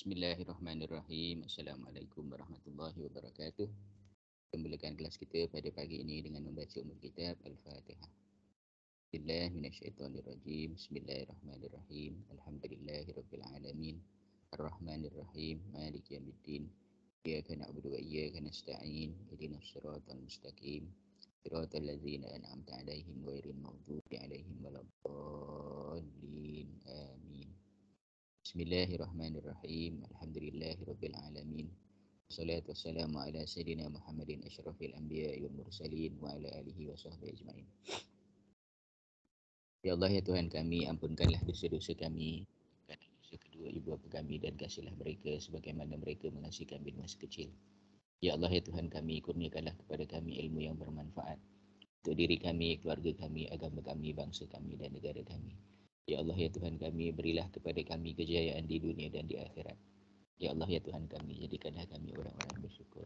Bismillahirrahmanirrahim. Assalamualaikum warahmatullahi wabarakatuh. Kembalikan kelas kita pada pagi ini dengan membaca Alkitab. kitab Al-Fatihah. Bismillah minasyaitanirrajim. Bismillahirrahmanirrahim. Alhamdulillahirrabbilalamin. Ar-Rahmanirrahim. Maliki yamidin. Iyaka na'budu wa iyaka nasta'in. Ilina suratul mustaqim. Suratul ladzina an'amta alaihim wa irin maghdubi alaihim walabdallin. Amin. Bismillahirrahmanirrahim. Alhamdulillahirabbil alamin. Wassalatu wassalamu ala sayidina Muhammadin asyrafil anbiya wal mursalin wa ala alihi wa sahbihi ajmain. Ya Allah ya Tuhan kami ampunkanlah dosa-dosa kami dan dosa kedua ibu bapa kami dan kasihlah mereka sebagaimana mereka mengasihi kami masa kecil. Ya Allah ya Tuhan kami kurniakanlah kepada kami ilmu yang bermanfaat untuk diri kami, keluarga kami, agama kami, bangsa kami dan negara kami. Ya Allah ya Tuhan kami berilah kepada kami kejayaan di dunia dan di akhirat. Ya Allah ya Tuhan kami jadikanlah kami orang-orang bersyukur.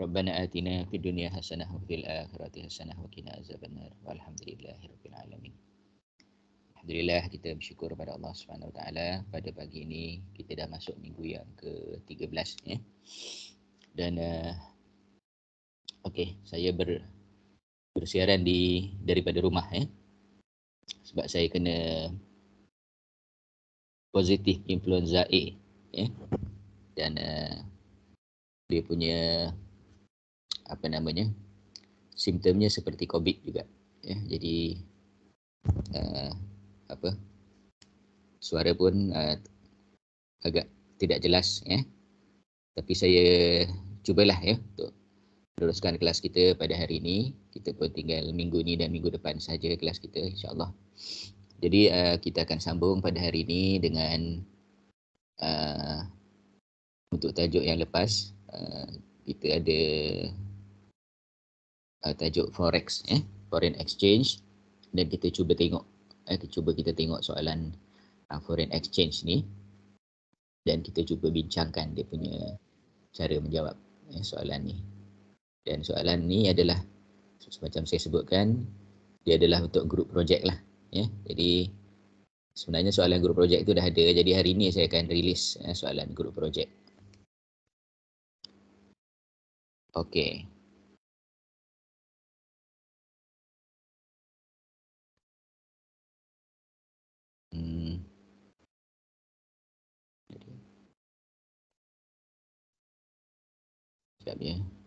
Rabbana atina fi dunya hasanah wa fil akhirati hasanah wa qina azabannar. Walhamdulillahirabbil alamin. Alhamdulillah kita bersyukur kepada Allah Subhanahu taala pada pagi ini kita dah masuk minggu yang ke-13 ya. Dan uh, okey saya ber bersiaran di daripada rumah ya sebab saya kena positif influenza A ya dan uh, dia punya apa namanya simptomnya seperti covid juga ya jadi uh, apa suara pun uh, agak tidak jelas ya tapi saya cubalah ya untuk teruskan kelas kita pada hari ini. Kita pun tinggal minggu ni dan minggu depan saja kelas kita insya-Allah. Jadi uh, kita akan sambung pada hari ini dengan uh, untuk tajuk yang lepas uh, kita ada uh, tajuk forex eh foreign exchange dan kita cuba tengok eh kita cuba kita tengok soalan uh, foreign exchange ni dan kita cuba bincangkan dia punya cara menjawab soalan ni. Dan soalan ni adalah semacam saya sebutkan dia adalah untuk grup projek lah. Ya. Jadi sebenarnya soalan grup projek tu dah ada. Jadi hari ini saya akan rilis eh, soalan grup projek. Okay. Hmm. Okey. ya.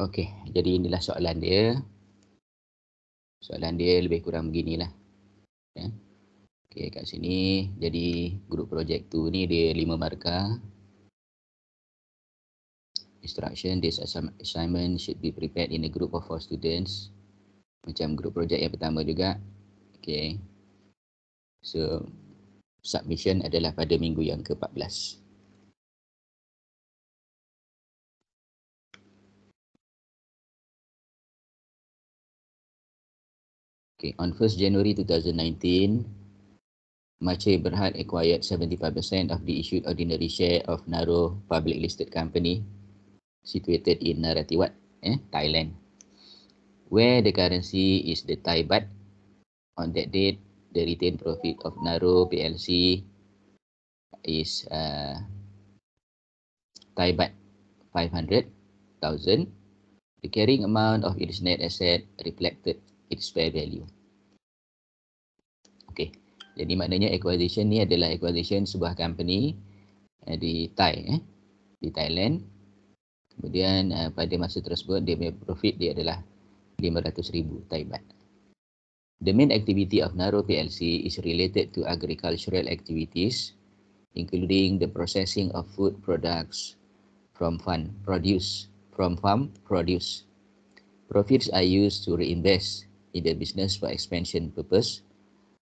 Okey, jadi inilah soalan dia. Soalan dia lebih kurang beginilah. Ya. Okey, kat sini jadi grup projek tu ni dia lima markah. Instruction, this assignment should be prepared in a group of four students. Macam grup projek yang pertama juga. Okey. So, submission adalah pada minggu yang ke-14. Okay, on 1st January 2019, Mache Berhad acquired 75% of the issued ordinary share of Naro Public Listed Company situated in Naratiwat, eh, Thailand, where the currency is the Thai baht. On that date, the retained profit of Naro PLC is uh, Thai baht 500,000. The carrying amount of its net asset reflected its fair value. Okay, Jadi maknanya acquisition ni adalah acquisition sebuah company eh, di Thai eh, di Thailand. Kemudian eh, pada masa tersebut dia punya profit dia adalah 500,000 Thai baht. The main activity of Naro PLC is related to agricultural activities including the processing of food products from farm produce from farm produce. Profits are used to reinvest In the business for expansion purpose.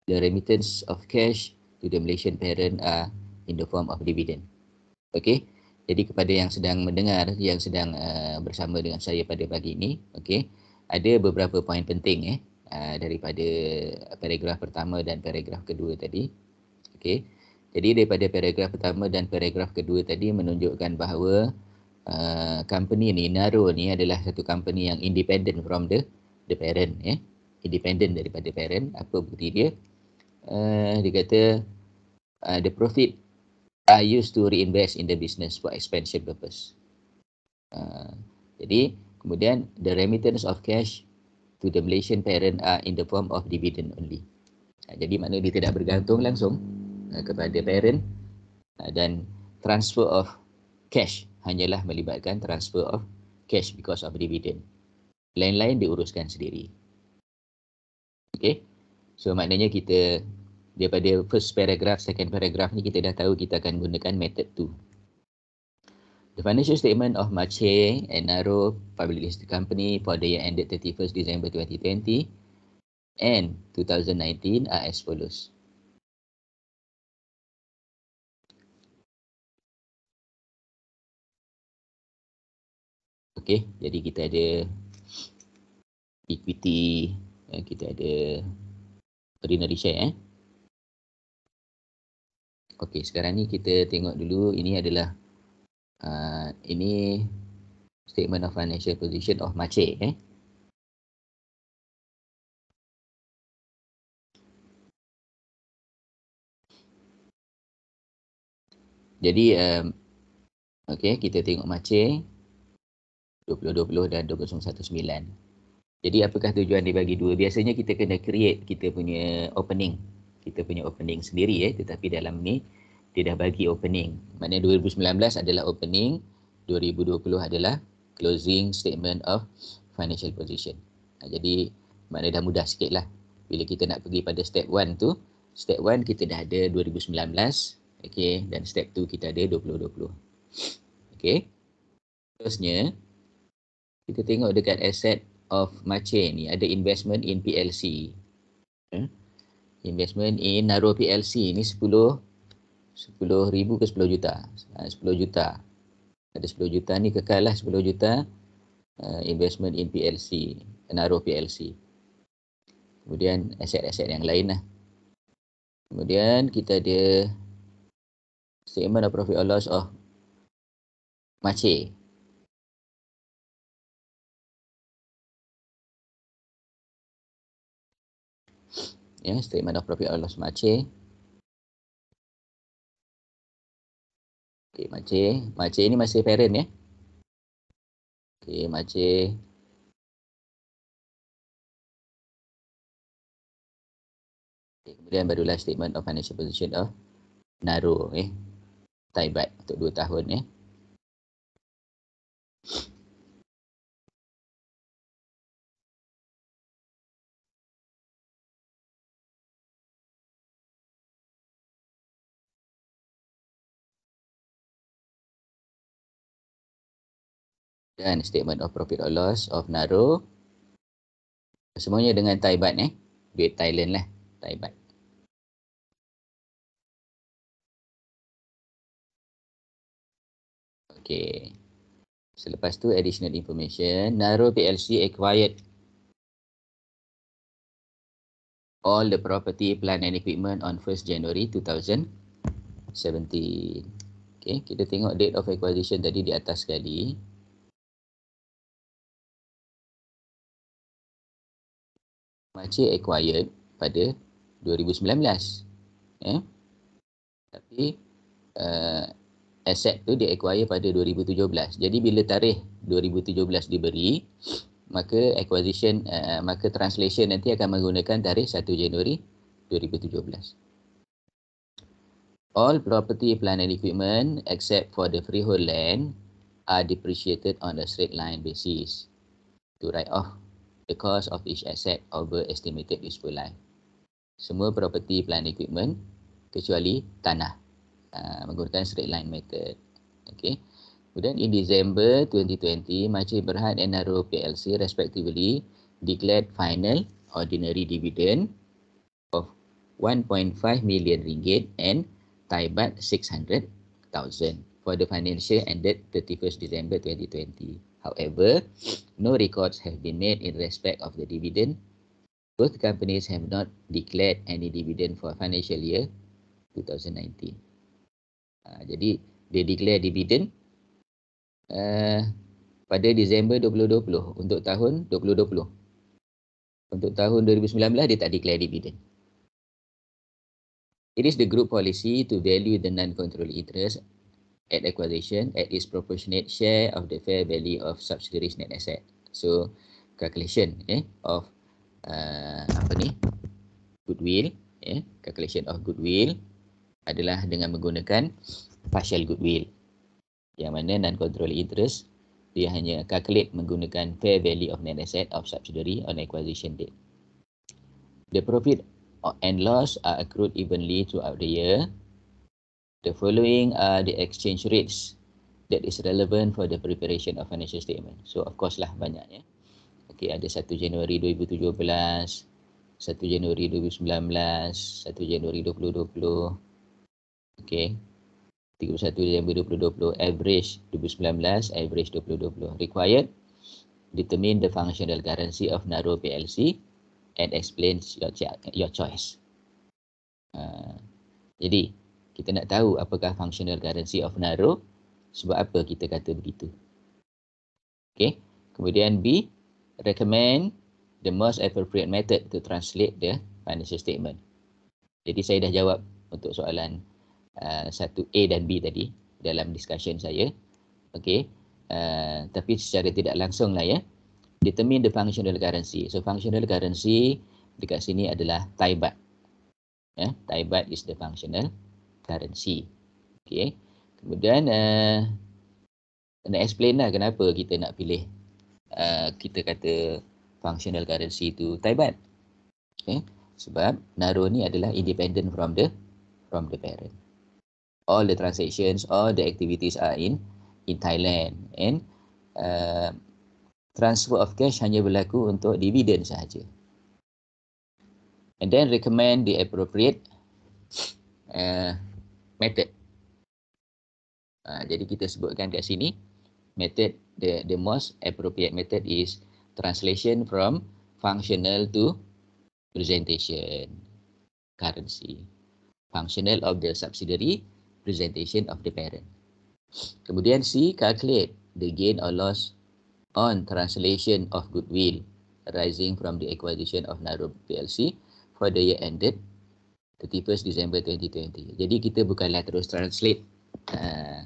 The remittance of cash to the Malaysian parent are in the form of dividend. Okay, jadi kepada yang sedang mendengar, yang sedang uh, bersama dengan saya pada pagi ini, okay, ada beberapa poin penting eh, uh, daripada paragraf pertama dan paragraf kedua tadi. Okay, jadi daripada paragraf pertama dan paragraf kedua tadi menunjukkan bahawa uh, company ni, Naro ni adalah satu company yang independent from the the parent ya yeah? independent daripada parent apa bukti dia uh, dia kata uh, the profit i used to reinvest in the business for expansion purpose uh, jadi kemudian the remittance of cash to the Malaysian parent are in the form of dividend only uh, jadi makna dia tidak bergantung langsung uh, kepada parent uh, dan transfer of cash hanyalah melibatkan transfer of cash because of dividend lain-lain diuruskan sendiri. Okey, So maknanya kita daripada first paragraph, second paragraph ni kita dah tahu kita akan gunakan method tu. The financial statement of Mache and Naro Public Listed Company for the year ended 31st December 2020 and 2019 are as follows. Okey, jadi kita ada equity eh, kita ada ordinary share eh. Okey, sekarang ni kita tengok dulu ini adalah uh, ini statement of financial position of Macik eh. Jadi um, okey kita tengok Macik 2020 dan 2019. Jadi apakah tujuan dibagi dua? Biasanya kita kena create kita punya opening. Kita punya opening sendiri ya, eh. tetapi dalam ni dia dah bagi opening. Maknanya 2019 adalah opening, 2020 adalah closing statement of financial position. Ha, jadi maknanya dah mudah sikit lah. Bila kita nak pergi pada step 1 tu, step 1 kita dah ada 2019, okay, dan step 2 kita ada 2020. Okay. Terusnya kita tengok dekat asset of Machin ni ada investment in PLC. Eh? Investment in Naro PLC ni 10 10,000 ke 10 juta? 10 ah, juta. Ada 10 juta ni kekal lah 10 juta uh, investment in PLC, Naro PLC. Kemudian aset-aset yang lain lah. Kemudian kita ada statement of profit or loss of Machin. ya statement of profit loss macam Okey macam macam ini masih parent ya. Okey macam okay, kemudian barulah statement of financial position of Naro eh. Ya? Taibat untuk 2 tahun ya. Eh. dan statement of profit or loss of Naro. Semuanya dengan Thai baht eh. Duit Thailand lah, Thai baht. Okay. Selepas tu additional information, Naro PLC acquired all the property, plant and equipment on 1st January 2017. Okay, kita tengok date of acquisition tadi di atas sekali. makcik acquired pada 2019 eh tapi uh, eh, aset tu dia acquire pada 2017 jadi bila tarikh 2017 diberi maka acquisition uh, maka translation nanti akan menggunakan tarikh 1 Januari 2017 All property, plan and equipment except for the freehold land are depreciated on a straight line basis to write off the cost of each asset over estimated useful life. Semua property, plant, equipment kecuali tanah uh, menggunakan straight line method. Okay. Kemudian in December 2020, Majlis Berhad NRO PLC respectively declared final ordinary dividend of 1.5 million ringgit and Thai baht 600,000 for the financial ended 31st December 2020. However, no records have been made in respect of the dividend. Both companies have not declared any dividend for financial year 2019. Uh, ah, jadi, they declare dividend uh, pada Disember 2020 untuk tahun 2020. Untuk tahun 2019, dia tak declare dividend. It is the group policy to value the non-controlling interest at acquisition at its proportionate share of the fair value of subsidiary's net asset. So calculation eh, of uh, apa ni goodwill, eh, calculation of goodwill adalah dengan menggunakan partial goodwill yang mana non-controlling interest dia hanya calculate menggunakan fair value of net asset of subsidiary on acquisition date. The profit and loss are accrued evenly throughout the year The following are the exchange rates that is relevant for the preparation of financial statement. So of course lah banyak ya. Okay, ada 1 Januari 2017, 1 Januari 2019, 1 Januari 2020. Okay. 31 Januari 2020, average 2019, average 2020. Required, determine the functional currency of Naro PLC and explain your, your choice. Uh, jadi, kita nak tahu apakah functional currency of Naro sebab apa kita kata begitu okey kemudian b recommend the most appropriate method to translate the financial statement jadi saya dah jawab untuk soalan uh, satu uh, a dan b tadi dalam discussion saya okey Uh, tapi secara tidak langsung lah ya determine the functional currency so functional currency dekat sini adalah Thai Baht yeah, Thai Baht is the functional currency. Okay. Kemudian uh, eh, nak explain lah kenapa kita nak pilih uh, kita kata functional currency itu taibat. Okay. Sebab naro ni adalah independent from the from the parent. All the transactions, all the activities are in in Thailand and uh, transfer of cash hanya berlaku untuk dividen sahaja. And then recommend the appropriate uh, method. Uh, jadi kita sebutkan kat sini method the the most appropriate method is translation from functional to presentation currency functional of the subsidiary presentation of the parent kemudian c calculate the gain or loss on translation of goodwill arising from the acquisition of narrow plc for the year ended 2021 31 Disember 2020. Jadi kita bukanlah terus translate uh,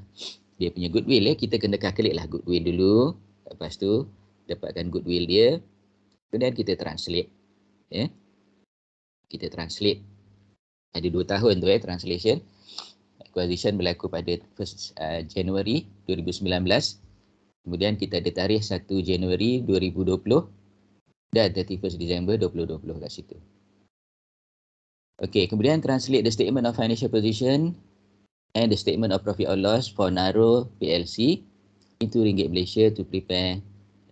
dia punya goodwill. Eh. Kita kena lah goodwill dulu. Lepas tu dapatkan goodwill dia. Kemudian kita translate. Eh. Kita translate. Ada dua tahun tu eh, translation. Acquisition berlaku pada 1 uh, Januari 2019. Kemudian kita ada tarikh 1 Januari 2020 dan 31 Disember 2020 kat situ. Okay, kemudian translate the statement of financial position and the statement of profit or loss for Naro PLC into Ringgit Malaysia to prepare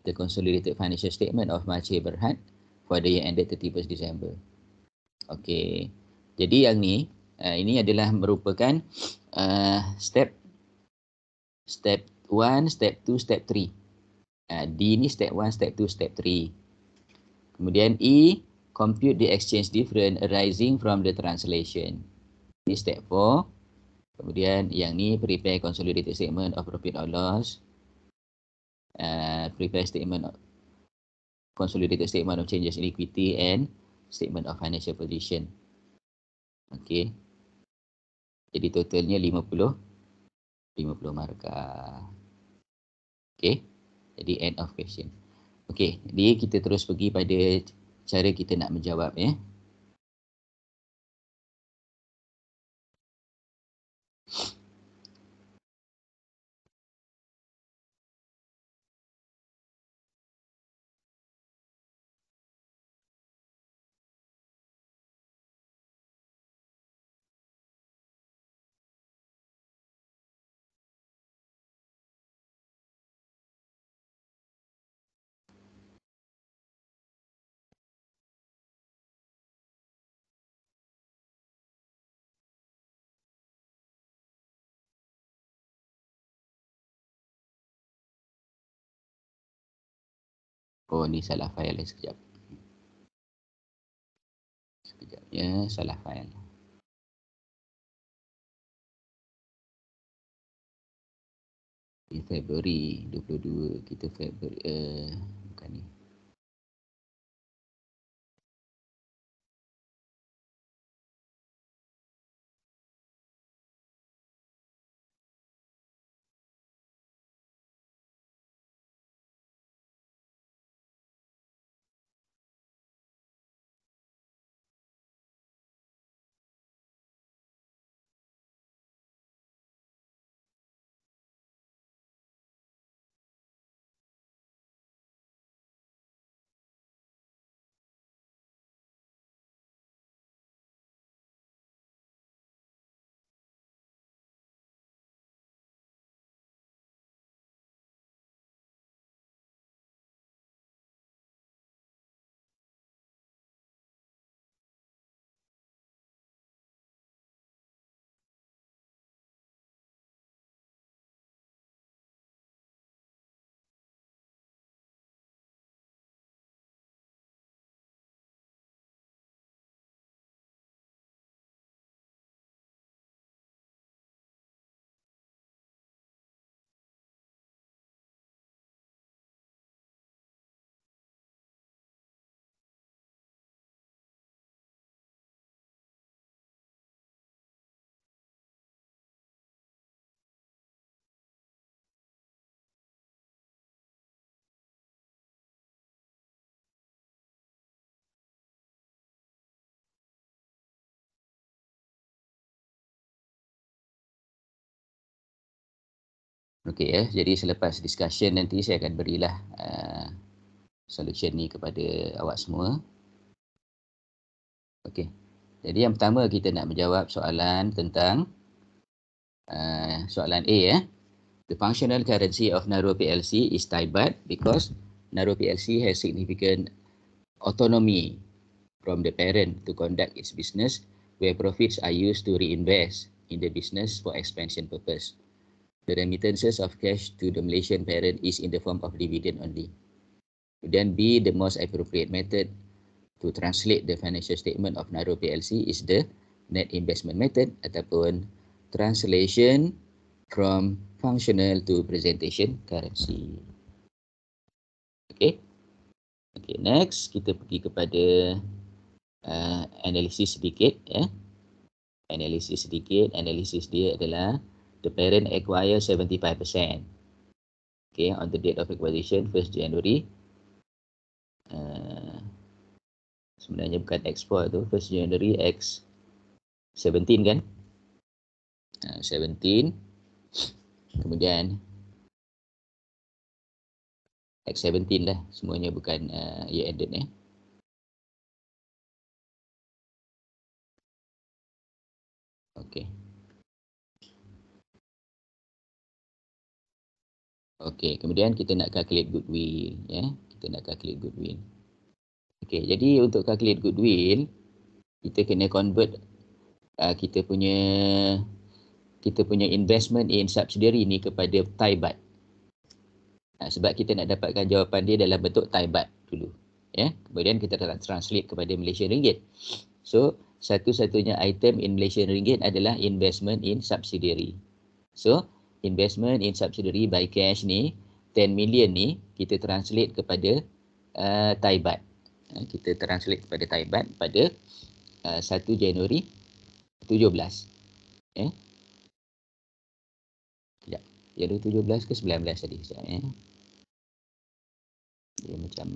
the consolidated financial statement of Macai Berhad for the year ended 31 December. Okay, jadi yang ni, uh, ini adalah merupakan uh, step step 1, step 2, step 3. Uh, eh, D ni step 1, step 2, step 3. Kemudian E, compute the exchange difference arising from the translation. Ini step 4. Kemudian yang ni prepare consolidated statement of profit or loss. Uh, prepare statement of consolidated statement of changes in equity and statement of financial position. Okay. Jadi totalnya 50 50 markah. Okay. Jadi end of question. Okay. jadi kita terus pergi pada cara kita nak menjawab ya. Oh ni salah file lagi sekejap. Sekejap ya salah file. Ini Februari 22 kita Februari uh, bukan ni. Okey ya, jadi selepas discussion nanti saya akan berilah uh, solution ni kepada awak semua. Okey. Jadi yang pertama kita nak menjawab soalan tentang uh, soalan A ya. The functional currency of Nauru PLC is Thai baht because Nauru PLC has significant autonomy from the parent to conduct its business where profits are used to reinvest in the business for expansion purpose. The remittances of cash to the Malaysian parent is in the form of dividend only. Then B, the most appropriate method to translate the financial statement of Naro PLC is the net investment method ataupun translation from functional to presentation currency. Okay. Okay, next kita pergi kepada uh, analisis sedikit. Yeah. Analisis sedikit, analisis dia adalah the parent acquire 75%. Okay, on the date of acquisition, 1st January. Uh, sebenarnya bukan export tu, 1st January X17 kan? Uh, 17. Kemudian X17 lah, semuanya bukan uh, year ended eh. Okay. Okey, kemudian kita nak calculate goodwill, ya. Yeah? Kita nak calculate goodwill. Okey, jadi untuk calculate goodwill, kita kena convert uh, kita punya kita punya investment in subsidiary ni kepada Thai baht. Uh, sebab kita nak dapatkan jawapan dia dalam bentuk Thai baht dulu, ya. Yeah? Kemudian kita nak translate kepada Malaysian ringgit. So, satu-satunya item in Malaysian ringgit adalah investment in subsidiary. So, investment in subsidiary by cash ni 10 million ni kita translate kepada uh, Thai baht. Uh, kita translate kepada Thai baht pada uh, 1 Januari 17. Ya, Eh? Sekejap. 17 ke 19 tadi? Sekejap. Eh? Dia macam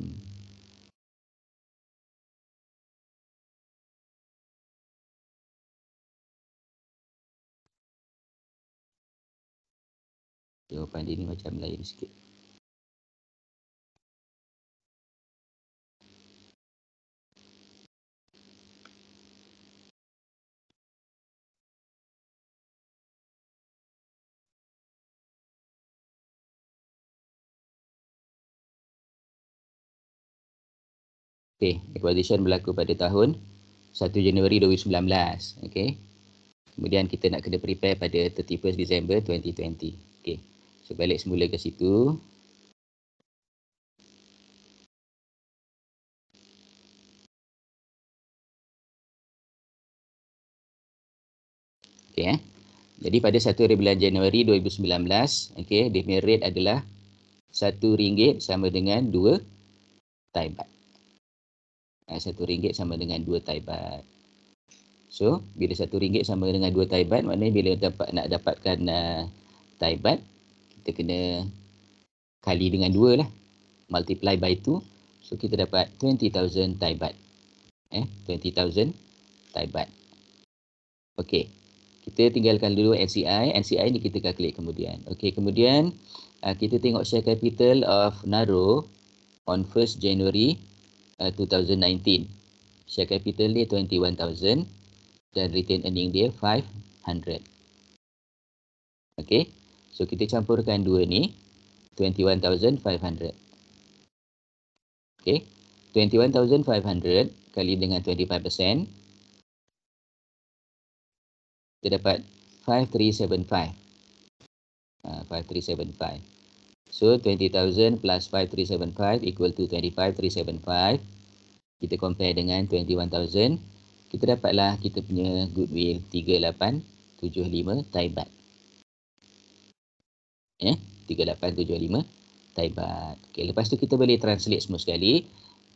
Jawapan dia ni macam lain sikit. Okey, acquisition berlaku pada tahun 1 Januari 2019. Okey. Kemudian kita nak kena prepare pada 31 Disember 2020. Okey. So balik semula ke situ. Okay, eh. Jadi pada 1 bulan Januari 2019, okay, dia punya rate adalah RM1 sama dengan 2 Thai Baht. Eh, satu 1 eh, sama dengan dua Thai Baht. So, bila satu ringgit sama dengan dua Thai Baht, maknanya bila dapat, nak dapatkan uh, Thai kita kena kali dengan dua lah. Multiply by two. So kita dapat 20,000 Thai Baht. Eh, 20,000 Thai Baht. Okay. Kita tinggalkan dulu NCI. NCI ni kita calculate kemudian. Okay, kemudian uh, kita tengok share capital of Naro on 1st January uh, 2019. Share capital ni 21,000 dan retained earning dia 500. Okay. So kita campurkan dua ni 21,500. Okay, 21,500 kali dengan 25%. Kita dapat 5375. Uh, 5375. So 20,000 plus 5375 equal to 25375. Kita compare dengan 21,000. Kita dapatlah kita punya goodwill 3875 Thai Baht eh 3875 taibat okey lepas tu kita boleh translate semua sekali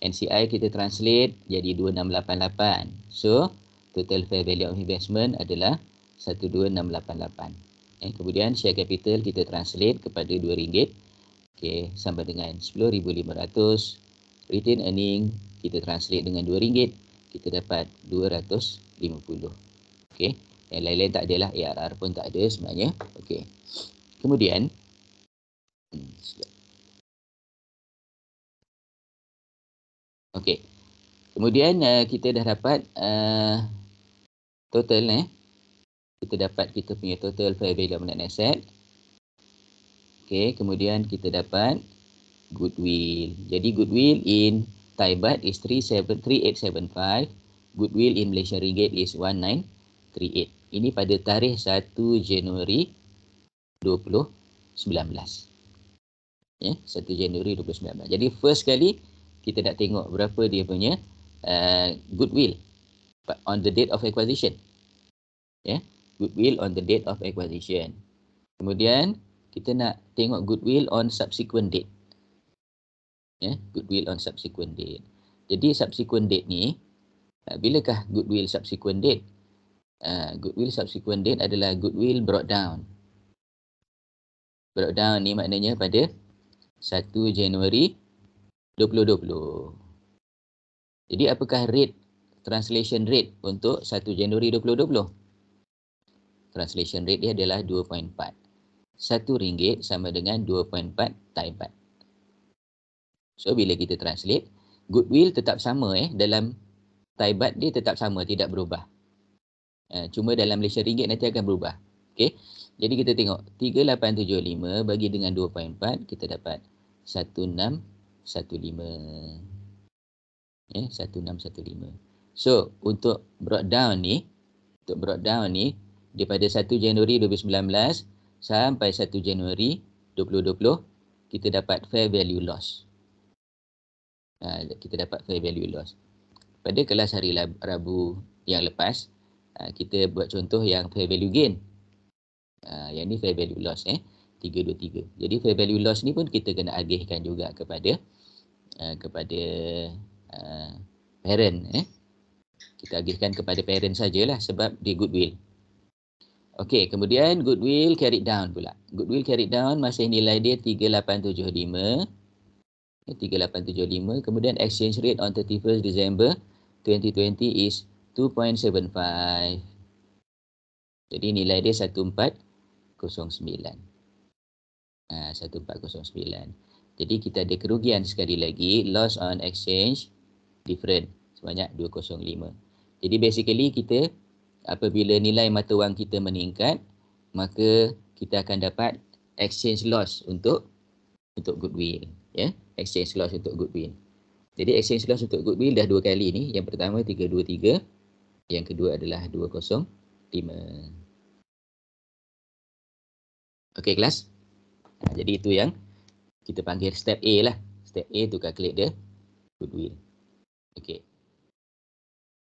NCI kita translate jadi 2688 so total fair value of investment adalah 12688 eh kemudian share capital kita translate kepada 2 ringgit okey sama dengan 10500 retain earning kita translate dengan 2 ringgit kita dapat 250 okey yang lain-lain tak adalah ARR pun tak ada sebenarnya okey Kemudian, okey. Kemudian uh, kita dah dapat uh, total eh. Kita dapat kita punya total fair value of net asset. Okey. kemudian kita dapat goodwill. Jadi goodwill in Thai baht is 373875. Goodwill in Malaysia ringgit is 1938. Ini pada tarikh 1 Januari 2023. 2019. Ya, 1 Januari 2019. Jadi first kali kita nak tengok berapa dia punya uh, goodwill on the date of acquisition. Ya, goodwill on the date of acquisition. Kemudian kita nak tengok goodwill on subsequent date. Ya, goodwill on subsequent date. Jadi subsequent date ni uh, bilakah goodwill subsequent date? Uh, goodwill subsequent date adalah goodwill brought down breakdown ni maknanya pada 1 Januari 2020. Jadi apakah rate translation rate untuk 1 Januari 2020? Translation rate dia adalah 2.4. 1 ringgit sama dengan 2.4 Thai baht. So bila kita translate, goodwill tetap sama eh dalam Thai baht dia tetap sama tidak berubah. Eh, cuma dalam Malaysia ringgit nanti akan berubah. Okay. Jadi kita tengok 3875 bagi dengan 2.4 kita dapat 1615. Ya, eh, 1615. So, untuk brought down ni, untuk brought down ni daripada 1 Januari 2019 sampai 1 Januari 2020 kita dapat fair value loss. Ha, kita dapat fair value loss. Pada kelas hari Rabu yang lepas, ha, kita buat contoh yang fair value gain uh, yang ni fair value loss eh 323. Jadi fair value loss ni pun kita kena agihkan juga kepada uh, kepada uh, parent eh. Kita agihkan kepada parent sajalah sebab dia goodwill. Okey, kemudian goodwill carry down pula. Goodwill carry down masih nilai dia 3875. 3875 ya, kemudian exchange rate on 31 December 2020 is 2.75 jadi nilai dia 1409. Ha, Jadi kita ada kerugian sekali lagi loss on exchange different sebanyak 205. Jadi basically kita apabila nilai mata wang kita meningkat maka kita akan dapat exchange loss untuk untuk goodwill ya yeah? exchange loss untuk goodwill. Jadi exchange loss untuk goodwill dah dua kali ni yang pertama 323 yang kedua adalah 205. Okey kelas. Jadi itu yang kita panggil step A lah. Step A tu klik the goodwill. Okey.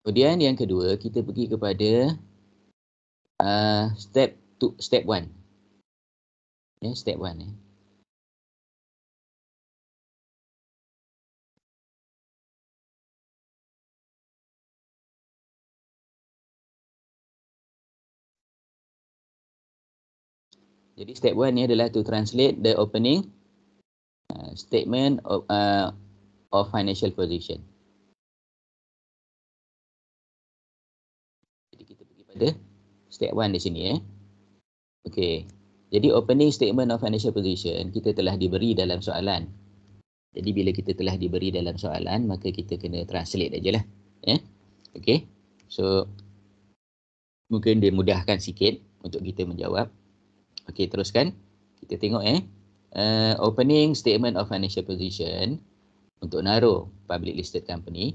Kemudian yang kedua kita pergi kepada uh, step to step 1. Ya yeah, step 1 ya. Yeah. Jadi step one ni adalah to translate the opening uh, statement of, uh, of financial position. Jadi kita pergi pada step one di sini eh. Okay. Jadi opening statement of financial position kita telah diberi dalam soalan. Jadi bila kita telah diberi dalam soalan maka kita kena translate sajalah. Ya. Eh? Okey. So mungkin dia mudahkan sikit untuk kita menjawab. Okey, teruskan. Kita tengok eh. Uh, opening statement of financial position untuk Naro public listed company.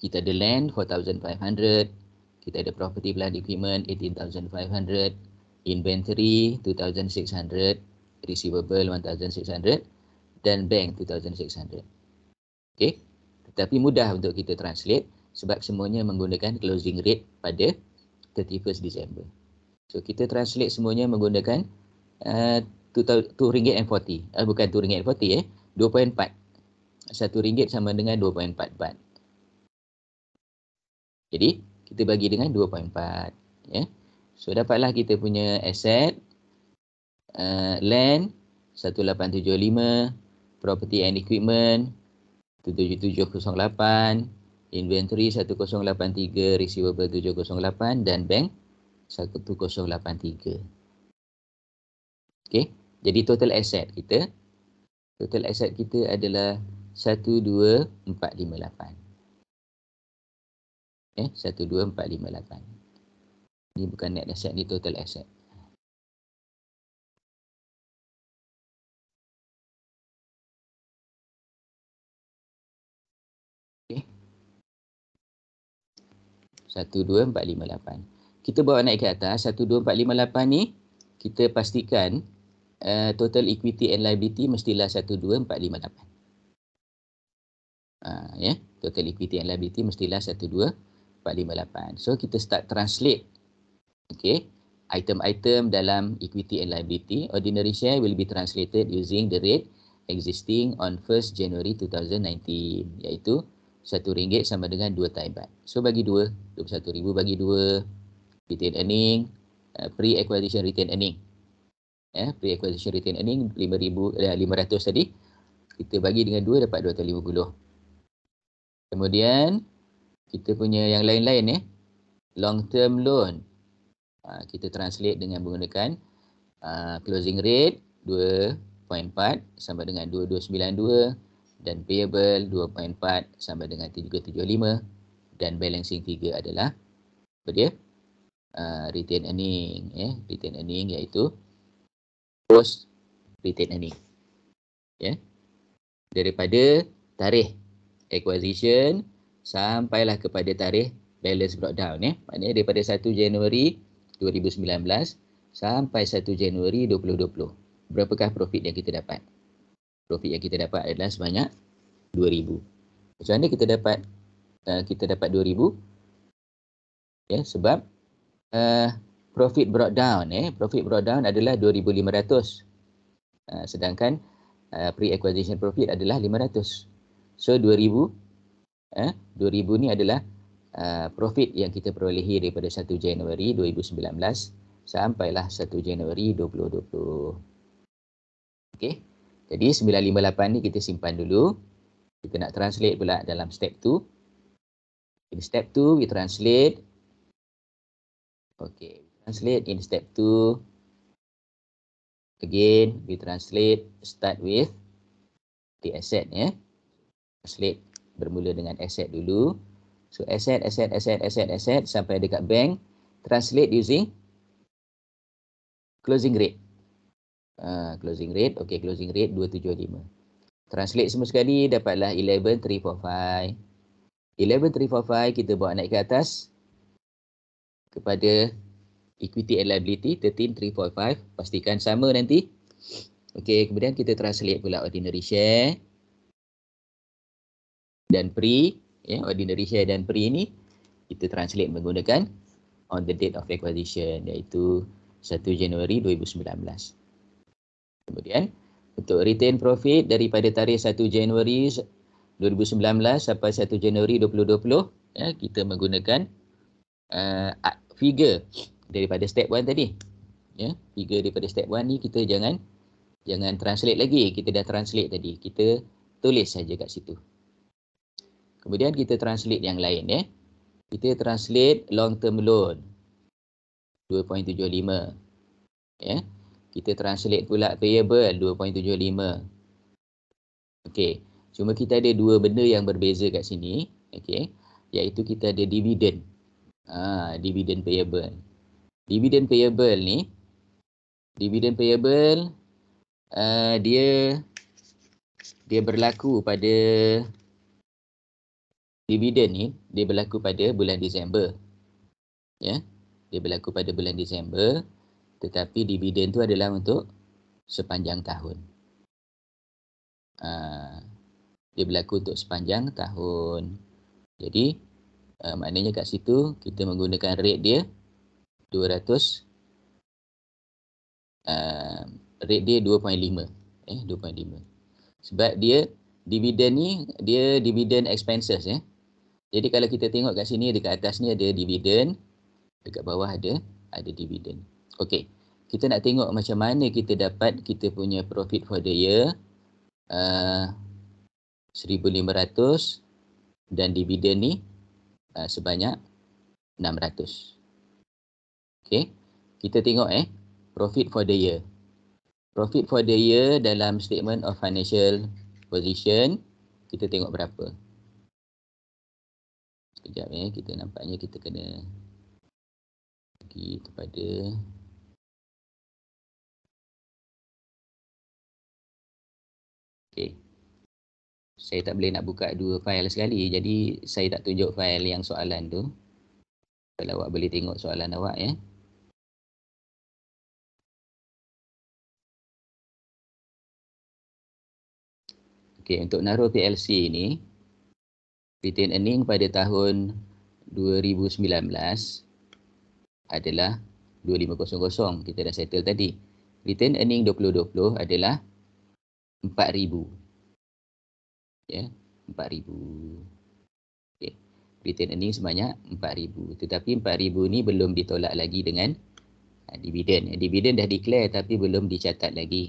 Kita ada land 4500, kita ada property plant equipment 18500, inventory 2600, receivable 1600 dan bank 2600. Okey. Tetapi mudah untuk kita translate sebab semuanya menggunakan closing rate pada 31 Disember. So kita translate semuanya menggunakan uh, RM2.40. Uh, bukan RM2.40 eh. 2.4. RM1 sama dengan 2.4 Jadi kita bagi dengan 2.4. Ya. So dapatlah kita punya asset, uh, land 1875, property and equipment 27708, inventory 1083, receivable 708 dan bank 1083. Okey, jadi total aset kita total aset kita adalah 12458. Eh, 12458. Ini bukan net aset, ni total aset. Satu, dua, empat, lima, lapan kita bawa naik ke atas 12458 ni kita pastikan uh, total equity and liability mestilah 12458 uh, ah, ya yeah. total equity and liability mestilah 12458 so kita start translate okey item-item dalam equity and liability ordinary share will be translated using the rate existing on 1st January 2019 iaitu RM1 sama dengan 2 Thai So bagi 2, RM21,000 bagi retained earning uh, pre acquisition retained earning ya eh, pre acquisition retained earning 5000 eh, 500 tadi kita bagi dengan 2 dapat 250 kemudian kita punya yang lain-lain eh long term loan uh, kita translate dengan menggunakan uh, closing rate 2.4 sampai dengan 2292 dan payable 2.4 sampai dengan 3.75 dan balancing figure adalah apa dia 2.4 Ah, eh, retain earning ya yeah, retain earning iaitu post retain earning ya yeah. daripada tarikh acquisition sampailah kepada tarikh balance breakdown ya yeah. maknanya daripada 1 Januari 2019 sampai 1 Januari 2020 berapakah profit yang kita dapat profit yang kita dapat adalah sebanyak 2000 macam mana kita dapat uh, kita dapat 2000 ya yeah, sebab uh, profit brought down eh profit brought down adalah 2500 uh, eh, sedangkan uh, eh, pre acquisition profit adalah 500 so 2000 eh 2000 ni adalah uh, profit yang kita perolehi daripada 1 Januari 2019 sampailah 1 Januari 2020 okey jadi 958 ni kita simpan dulu kita nak translate pula dalam step 2 in step 2 we translate Okay, translate in step two. Again, we translate start with the asset. Yeah. Translate bermula dengan asset dulu. So asset, asset, asset, asset, asset sampai dekat bank. Translate using closing rate. Uh, closing rate, okay closing rate dua tujuh lima. Translate semua sekali dapatlah eleven Eleven three three four five. four five kita bawa naik ke atas kepada equity and liability 13345 pastikan sama nanti okey kemudian kita translate pula ordinary share dan pre ya ordinary share dan pre ini kita translate menggunakan on the date of acquisition iaitu 1 Januari 2019 kemudian untuk retain profit daripada tarikh 1 Januari 2019 sampai 1 Januari 2020 ya kita menggunakan uh, figure daripada step 1 tadi. Ya, figure daripada step 1 ni kita jangan jangan translate lagi. Kita dah translate tadi. Kita tulis saja kat situ. Kemudian kita translate yang lain ya. Kita translate long term loan 2.75. Ya. Kita translate pula payable 2.75. Okey. Cuma kita ada dua benda yang berbeza kat sini. Okey. Iaitu kita ada dividend. Ah, dividend payable. Dividend payable ni, dividend payable uh, dia dia berlaku pada dividen ni dia berlaku pada bulan Disember. Ya, yeah? dia berlaku pada bulan Disember. Tetapi dividen tu adalah untuk sepanjang tahun. Uh, dia berlaku untuk sepanjang tahun. Jadi uh, maknanya kat situ kita menggunakan rate dia 200 uh, ah, rate dia 2.5 eh 2.5 sebab dia dividend ni dia dividend expenses ya eh. jadi kalau kita tengok kat sini dekat atas ni ada dividend dekat bawah ada ada dividend okey kita nak tengok macam mana kita dapat kita punya profit for the year uh, ah, 1500 dan dividend ni Uh, sebanyak 600. Okey. Kita tengok eh profit for the year. Profit for the year dalam statement of financial position kita tengok berapa. Sekejap eh kita nampaknya kita kena pergi kepada Okay saya tak boleh nak buka dua file sekali jadi saya tak tunjuk file yang soalan tu kalau awak boleh tengok soalan awak ya okey untuk naruh PLC ini retain earning pada tahun 2019 adalah 2500 kita dah settle tadi retain earning 2020 adalah 4000 ya 4000 okey ya, return earning sebanyak 4000 tetapi 4000 ini belum ditolak lagi dengan dividen ha, dividen ya, dah declare tapi belum dicatat lagi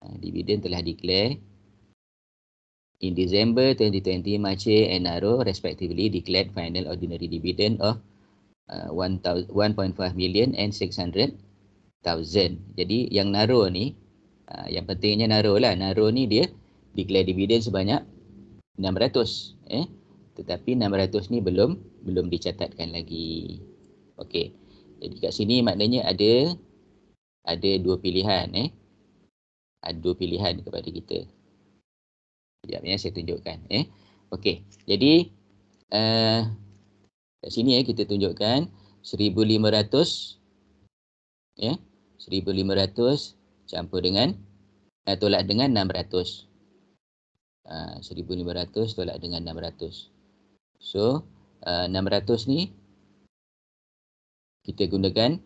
ha, dividen telah declare in December 2020 March and Naro respectively declared final ordinary dividend of uh, 1.5 million and 600,000. Jadi yang naro ni uh, yang pentingnya naro lah. Naro ni dia uh, declare dividen sebanyak 600 eh tetapi 600 ni belum belum dicatatkan lagi okey jadi kat sini maknanya ada ada dua pilihan eh ada dua pilihan kepada kita sekejap ya, saya tunjukkan eh okey jadi uh, kat sini eh kita tunjukkan 1500 ya eh, 1500 campur dengan eh, tolak dengan 600 uh, ah, 1500 tolak dengan 600. So uh, ah, 600 ni kita gunakan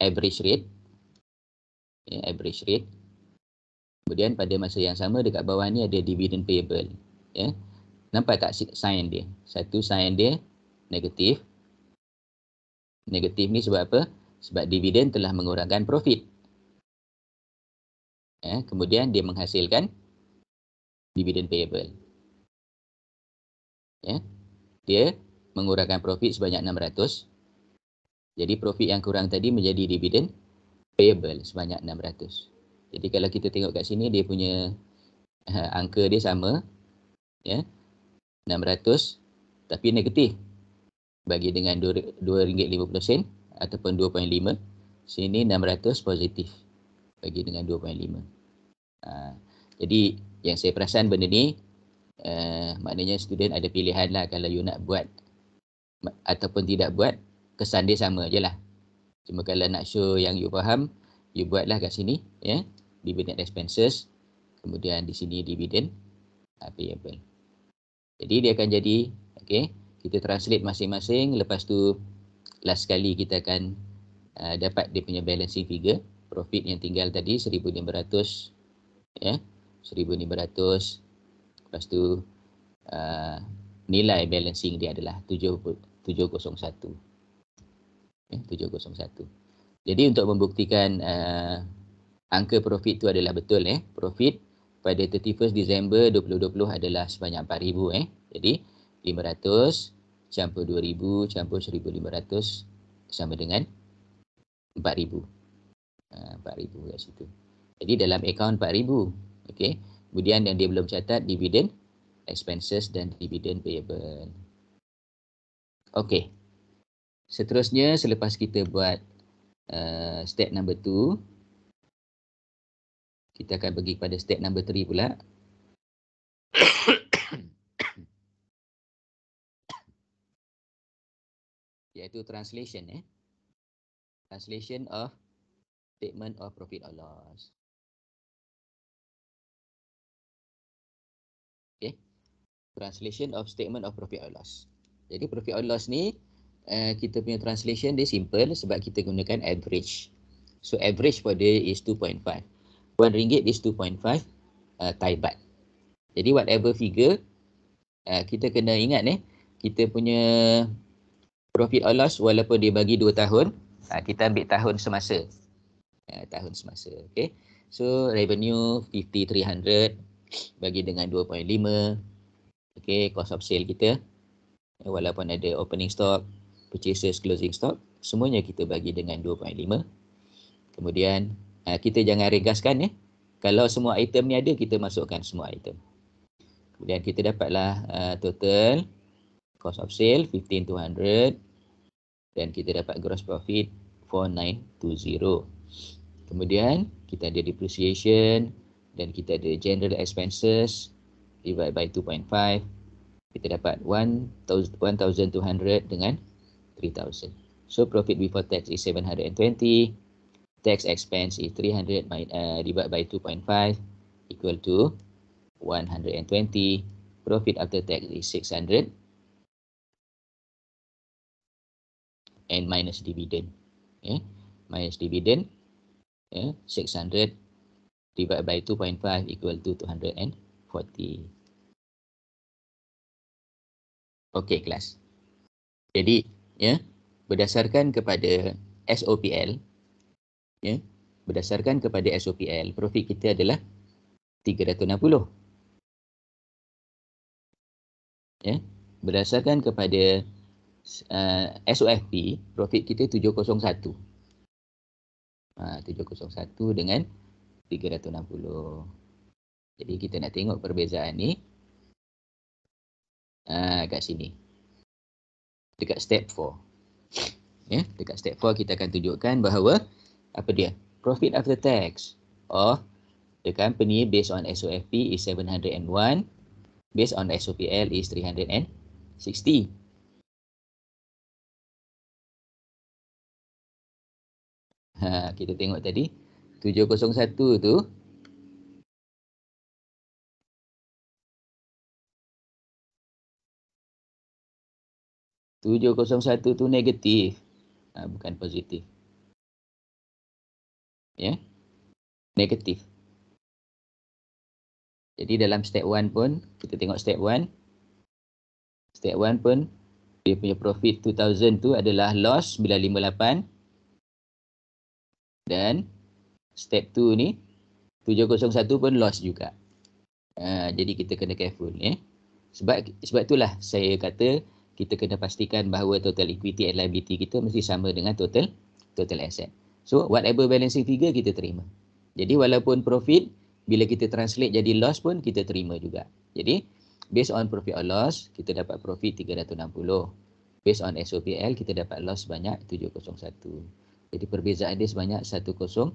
average rate. Yeah, average rate. Kemudian pada masa yang sama dekat bawah ni ada dividend payable. Yeah. Nampak tak sign dia? Satu sign dia negatif. Negatif ni sebab apa? Sebab dividen telah mengurangkan profit. Eh, kemudian dia menghasilkan dividend payable. Ya. Dia mengurangkan profit sebanyak 600. Jadi profit yang kurang tadi menjadi dividend payable sebanyak 600. Jadi kalau kita tengok kat sini dia punya ha, angka dia sama ya. 600 tapi negatif bagi dengan ringgit RM2.50 ataupun 2.5 sini 600 positif bagi dengan 2.5. Ha, ah, jadi yang saya perasan benda ni uh, maknanya student ada pilihan lah kalau you nak buat ataupun tidak buat kesan dia sama je lah cuma kalau nak show yang you faham you buatlah kat sini ya yeah? dividend expenses kemudian di sini dividend uh, payable jadi dia akan jadi okay, kita translate masing-masing lepas tu last kali kita akan uh, dapat dia punya balancing figure profit yang tinggal tadi 1500 ya yeah? 1500 lepas tu uh, nilai balancing dia adalah 7 701 701 jadi untuk membuktikan uh, angka profit tu adalah betul eh profit pada 31 Disember 2020 adalah sebanyak 4000 eh jadi 500 campur 2000 campur 1500 sama dengan 4000 uh, 4000 kat situ jadi dalam akaun 4000 Okey. Kemudian yang dia belum catat dividend expenses dan dividend payable. Okey. Seterusnya selepas kita buat uh, step number 2 kita akan bagi kepada step number 3 pula. iaitu translation eh. Translation of statement of profit or loss. translation of statement of profit or loss. Jadi profit or loss ni uh, kita punya translation dia simple sebab kita gunakan average. So average for dia is 2.5. One ringgit is 2.5 uh, eh, Thai baht. Jadi whatever figure uh, kita kena ingat ni eh, kita punya profit or loss walaupun dia bagi 2 tahun uh, kita ambil tahun semasa. Uh, tahun semasa. Okay. So revenue 5300 bagi dengan 2.5 okay, cost of sale kita eh, walaupun ada opening stock, purchases, closing stock semuanya kita bagi dengan 2.5 kemudian ah, kita jangan regaskan eh. kalau semua item ni ada kita masukkan semua item kemudian kita dapatlah uh, total cost of sale 15200 dan kita dapat gross profit 4920 kemudian kita ada depreciation dan kita ada general expenses divide by 2.5 kita dapat 1200 dengan 3000 so profit before tax is 720 tax expense is 300 by, uh, divide by 2.5 equal to 120 profit after tax is 600 and minus dividend okay minus dividend yeah, 600 divide by 2.5 equal to 200 and 40. Okey kelas. Jadi ya, berdasarkan kepada SOPL ya, berdasarkan kepada SOPL profit kita adalah 360. Ya, berdasarkan kepada uh, SOFP profit kita 701. Ah ha, 701 dengan 360. Jadi kita nak tengok perbezaan ni uh, kat sini. Dekat step 4. Yeah, dekat step 4 kita akan tunjukkan bahawa apa dia? Profit after tax Oh, the company based on SOFP is 701 based on SOPL is 360. Ha, kita tengok tadi 701 tu 701 tu negatif. Ha, bukan positif. Ya. Negatif. Jadi dalam step 1 pun, kita tengok step 1. Step 1 pun, dia punya profit 2000 tu adalah loss 958. Dan step 2 ni, 701 pun loss juga. Uh, jadi kita kena careful ni. Ya? Sebab, sebab itulah saya kata, kita kena pastikan bahawa total equity and liability kita mesti sama dengan total total asset. So whatever balancing figure kita terima. Jadi walaupun profit bila kita translate jadi loss pun kita terima juga. Jadi based on profit or loss kita dapat profit 360. Based on SOPL kita dapat loss sebanyak 701. Jadi perbezaan dia sebanyak 1061.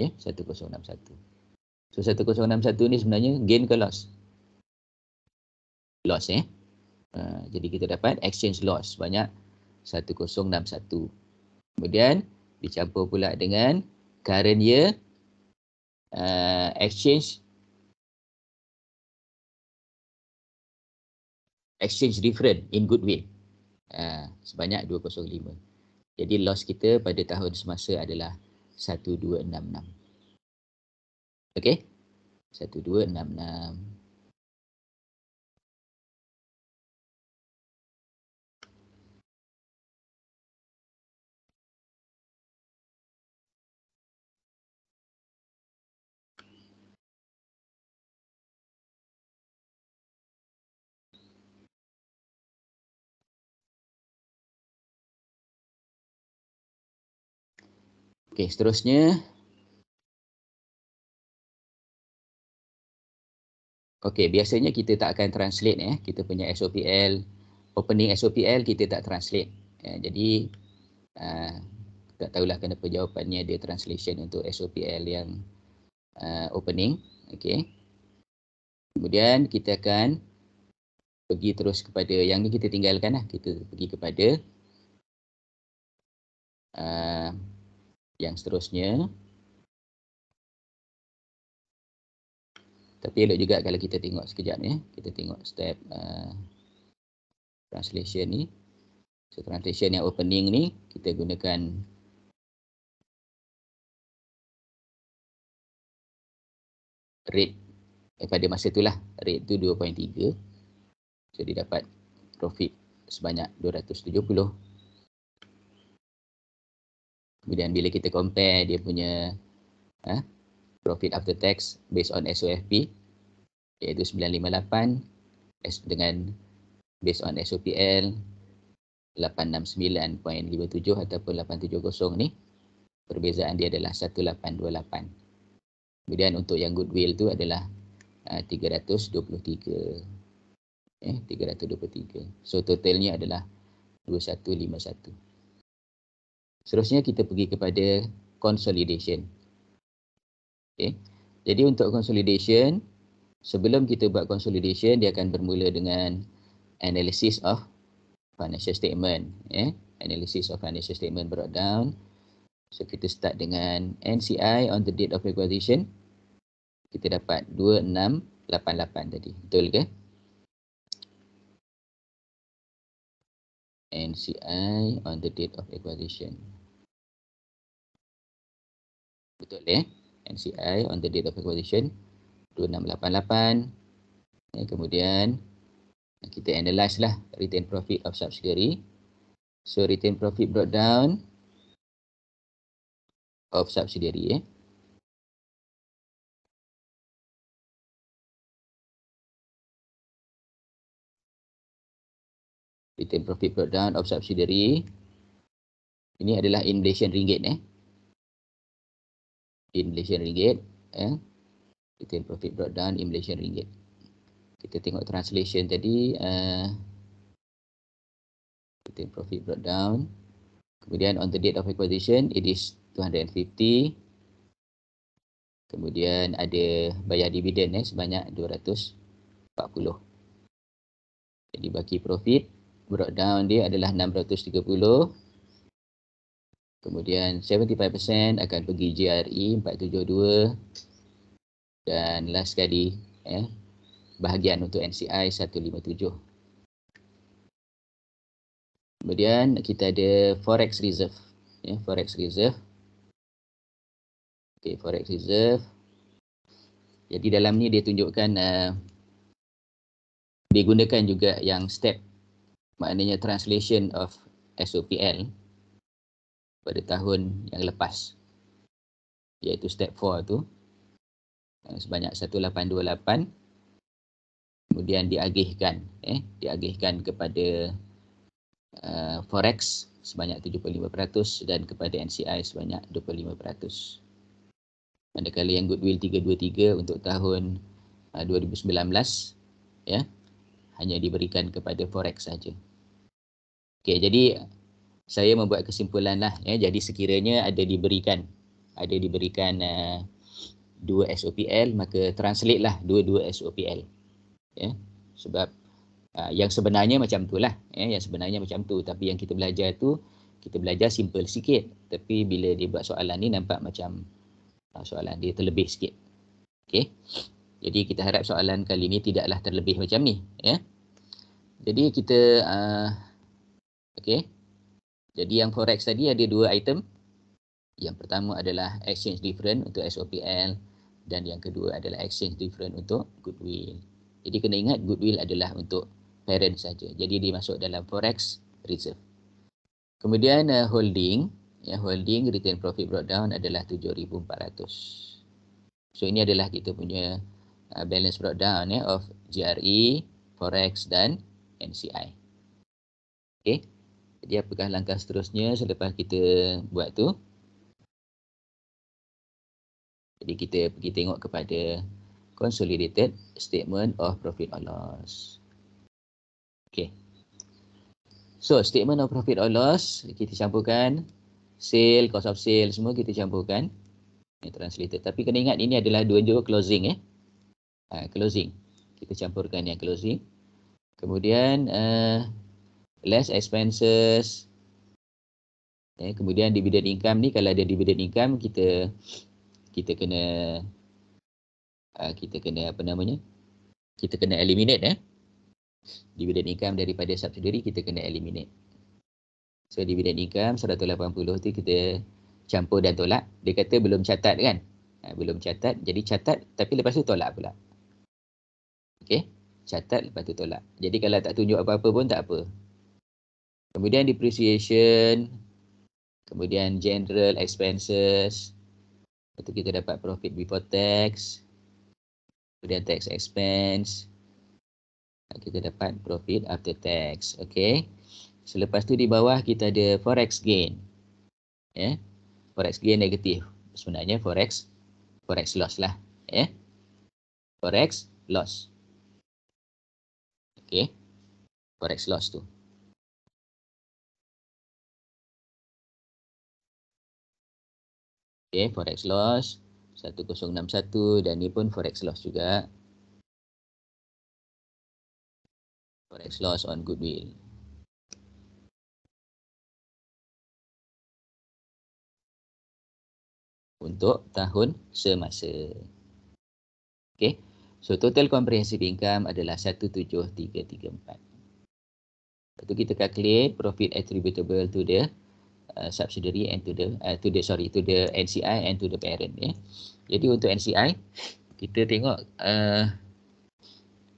Ya, yeah, 1061. So 1061 ni sebenarnya gain ke loss? loss eh. Uh, jadi kita dapat exchange loss banyak 1061. Kemudian dicampur pula dengan current year uh, exchange exchange different in goodwill. Uh, sebanyak 205. Jadi loss kita pada tahun semasa adalah 1266. Okey. 1266. Okey, seterusnya. Okey, biasanya kita tak akan translate eh. Kita punya SOPL, opening SOPL kita tak translate. Eh, jadi, uh, tak tahulah kenapa jawapannya dia translation untuk SOPL yang uh, opening. Okey. Kemudian kita akan pergi terus kepada yang ni kita tinggalkan lah. Kita pergi kepada uh, yang seterusnya. Tapi elok juga kalau kita tengok sekejap ni. Eh. Kita tengok step uh, translation ni. So translation yang opening ni kita gunakan rate eh, pada masa tu lah. Rate tu 2.3. Jadi so, dapat profit sebanyak 270. Kemudian bila kita compare dia punya eh, profit after tax based on SOFP iaitu 958 dengan based on SOPL 869.57 ataupun 870 ni perbezaan dia adalah 1828. Kemudian untuk yang goodwill tu adalah ha, uh, 323. Eh, 323. So totalnya adalah 2151. Seterusnya kita pergi kepada consolidation. Okay. Jadi untuk consolidation, sebelum kita buat consolidation, dia akan bermula dengan analysis of financial statement. Yeah. Analysis of financial statement breakdown. So kita start dengan NCI on the date of acquisition. Kita dapat 2688 tadi. Betul ke? NCI on the date of acquisition betul ya. Eh? NCI on the date of acquisition 2688. Ya, eh, kemudian kita analyse lah retained profit of subsidiary. So retained profit brought down of subsidiary ya. Eh? Retained profit breakdown of subsidiary. Ini adalah inflation ringgit eh in Malaysian Ringgit eh? Ya. retail profit brought down in Malaysian Ringgit kita tengok translation tadi uh, eh, retail profit brought down kemudian on the date of acquisition it is 250 kemudian ada bayar dividen eh, sebanyak 240 jadi bagi profit brought down dia adalah 630 Kemudian 75% akan pergi JRE 472 dan last sekali eh, bahagian untuk NCI 157. Kemudian kita ada forex reserve. yeah, forex reserve. Okay, forex reserve. Jadi dalam ni dia tunjukkan uh, eh, digunakan juga yang step maknanya translation of SOPL pada tahun yang lepas iaitu step 4 tu sebanyak 1828 kemudian diagihkan eh diagihkan kepada uh, forex sebanyak 75% dan kepada NCI sebanyak 25%. Manakala yang goodwill 323 untuk tahun uh, 2019 ya hanya diberikan kepada forex saja. Okey jadi saya membuat kesimpulan lah. Ya. Jadi sekiranya ada diberikan, ada diberikan uh, dua SOPL, maka translate lah dua-dua SOPL. Ya. Sebab uh, yang sebenarnya macam tu lah. Ya. Yang sebenarnya macam tu. Tapi yang kita belajar tu, kita belajar simple sikit. Tapi bila dia buat soalan ni nampak macam ah, soalan dia terlebih sikit. Okay. Jadi kita harap soalan kali ni tidaklah terlebih macam ni. Ya. Jadi kita, uh, okay. Jadi yang forex tadi ada dua item. Yang pertama adalah exchange difference untuk SOPL dan yang kedua adalah exchange difference untuk goodwill. Jadi kena ingat goodwill adalah untuk parent saja. Jadi dia masuk dalam forex reserve. Kemudian uh, holding, ya holding retained profit breakdown adalah 7400. So ini adalah kita punya uh, balance breakdown ya of GRE, forex dan NCI. Okay. Jadi apakah langkah seterusnya selepas kita buat tu? Jadi kita pergi tengok kepada consolidated statement of profit or loss. Okay. So statement of profit or loss kita campurkan sale, cost of sale semua kita campurkan. Ini translated. Tapi kena ingat ini adalah dua jawab closing eh. Ha, closing. Kita campurkan yang closing. Kemudian uh, less expenses. Okay, eh, kemudian dividend income ni kalau ada dividend income kita kita kena uh, kita kena apa namanya? Kita kena eliminate eh. Dividend income daripada subsidiary kita kena eliminate. So dividend income 180 tu kita campur dan tolak. Dia kata belum catat kan? Ha, belum catat. Jadi catat tapi lepas tu tolak pula. Okay. Catat lepas tu tolak. Jadi kalau tak tunjuk apa-apa pun tak apa. Kemudian depreciation, kemudian general expenses, itu kita dapat profit before tax, kemudian tax expense, kita dapat profit after tax. Okey. Selepas tu di bawah kita ada forex gain. Yeah. Forex gain negatif. Sebenarnya forex, forex loss lah. Yeah. Forex loss. Okey. Forex loss tu. Okay, forex loss 1061 dan ni pun forex loss juga. Forex loss on goodwill. Untuk tahun semasa. Okay. So total comprehensive income adalah 17334. Lepas tu kita calculate profit attributable to the Uh, subsidiary and to the uh, to the sorry to the NCI and to the parent ya. Yeah. Jadi untuk NCI kita tengok uh,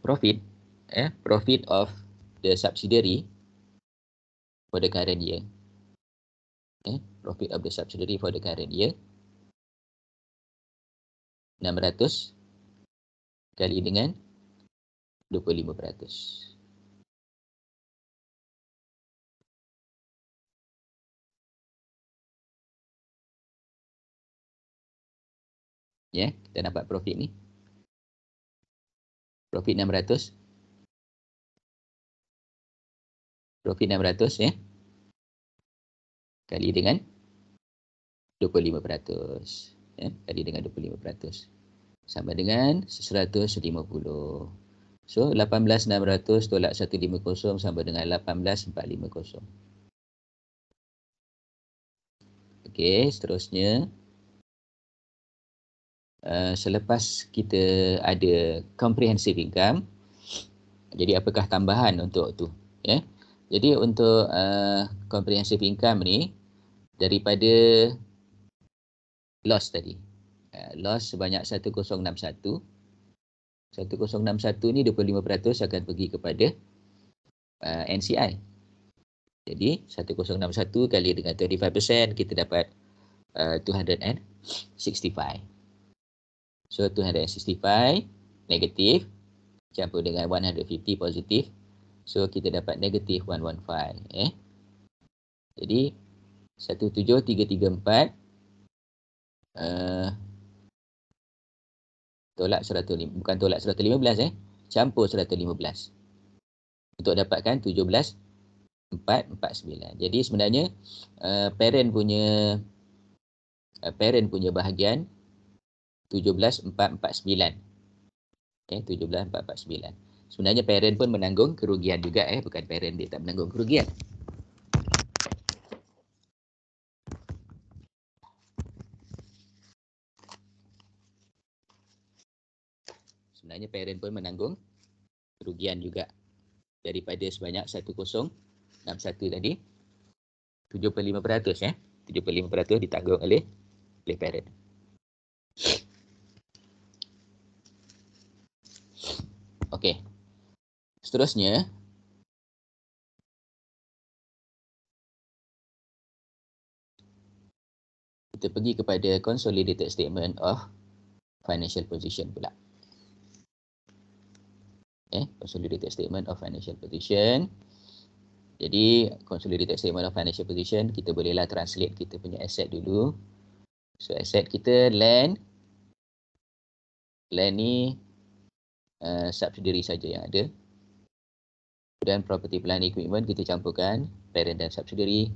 profit ya yeah, ya, profit of the subsidiary for the current year. Yeah, profit of the subsidiary for the current year 600 kali dengan 25%. ya yeah, kita dapat profit ni profit 600 profit 600 ya yeah. kali dengan 25% ya yeah. kali dengan 25% sama dengan 150 so 18600 tolak 150 sama dengan 18450 okey seterusnya Eh, selepas kita ada comprehensive income jadi apakah tambahan untuk tu ya yeah. jadi untuk uh, comprehensive income ni daripada loss tadi uh, loss sebanyak 1061 1061 ni 25% akan pergi kepada uh, NCI jadi 1061 kali dengan 25% kita dapat uh, 265 So 265 negatif campur dengan 150 positif. So kita dapat negatif 115. Eh? Jadi 17334 uh, eh, tolak 105, bukan tolak 115 eh, campur 115 untuk dapatkan 17449. Jadi sebenarnya uh, parent punya uh, parent punya bahagian Okay, 17449. Sebenarnya parent pun menanggung kerugian juga eh bukan parent dia tak menanggung kerugian. Sebenarnya parent pun menanggung kerugian juga daripada sebanyak 1061 tadi 75% ya. Eh? 75% ditanggung oleh oleh parent. Okey. Seterusnya. Kita pergi kepada consolidated statement of financial position pula. Eh, consolidated statement of financial position. Jadi consolidated statement of financial position kita bolehlah translate kita punya asset dulu. So asset kita land. Land ni Eh, subsidiary saja yang ada. Dan property plan equipment kita campurkan parent dan subsidiary.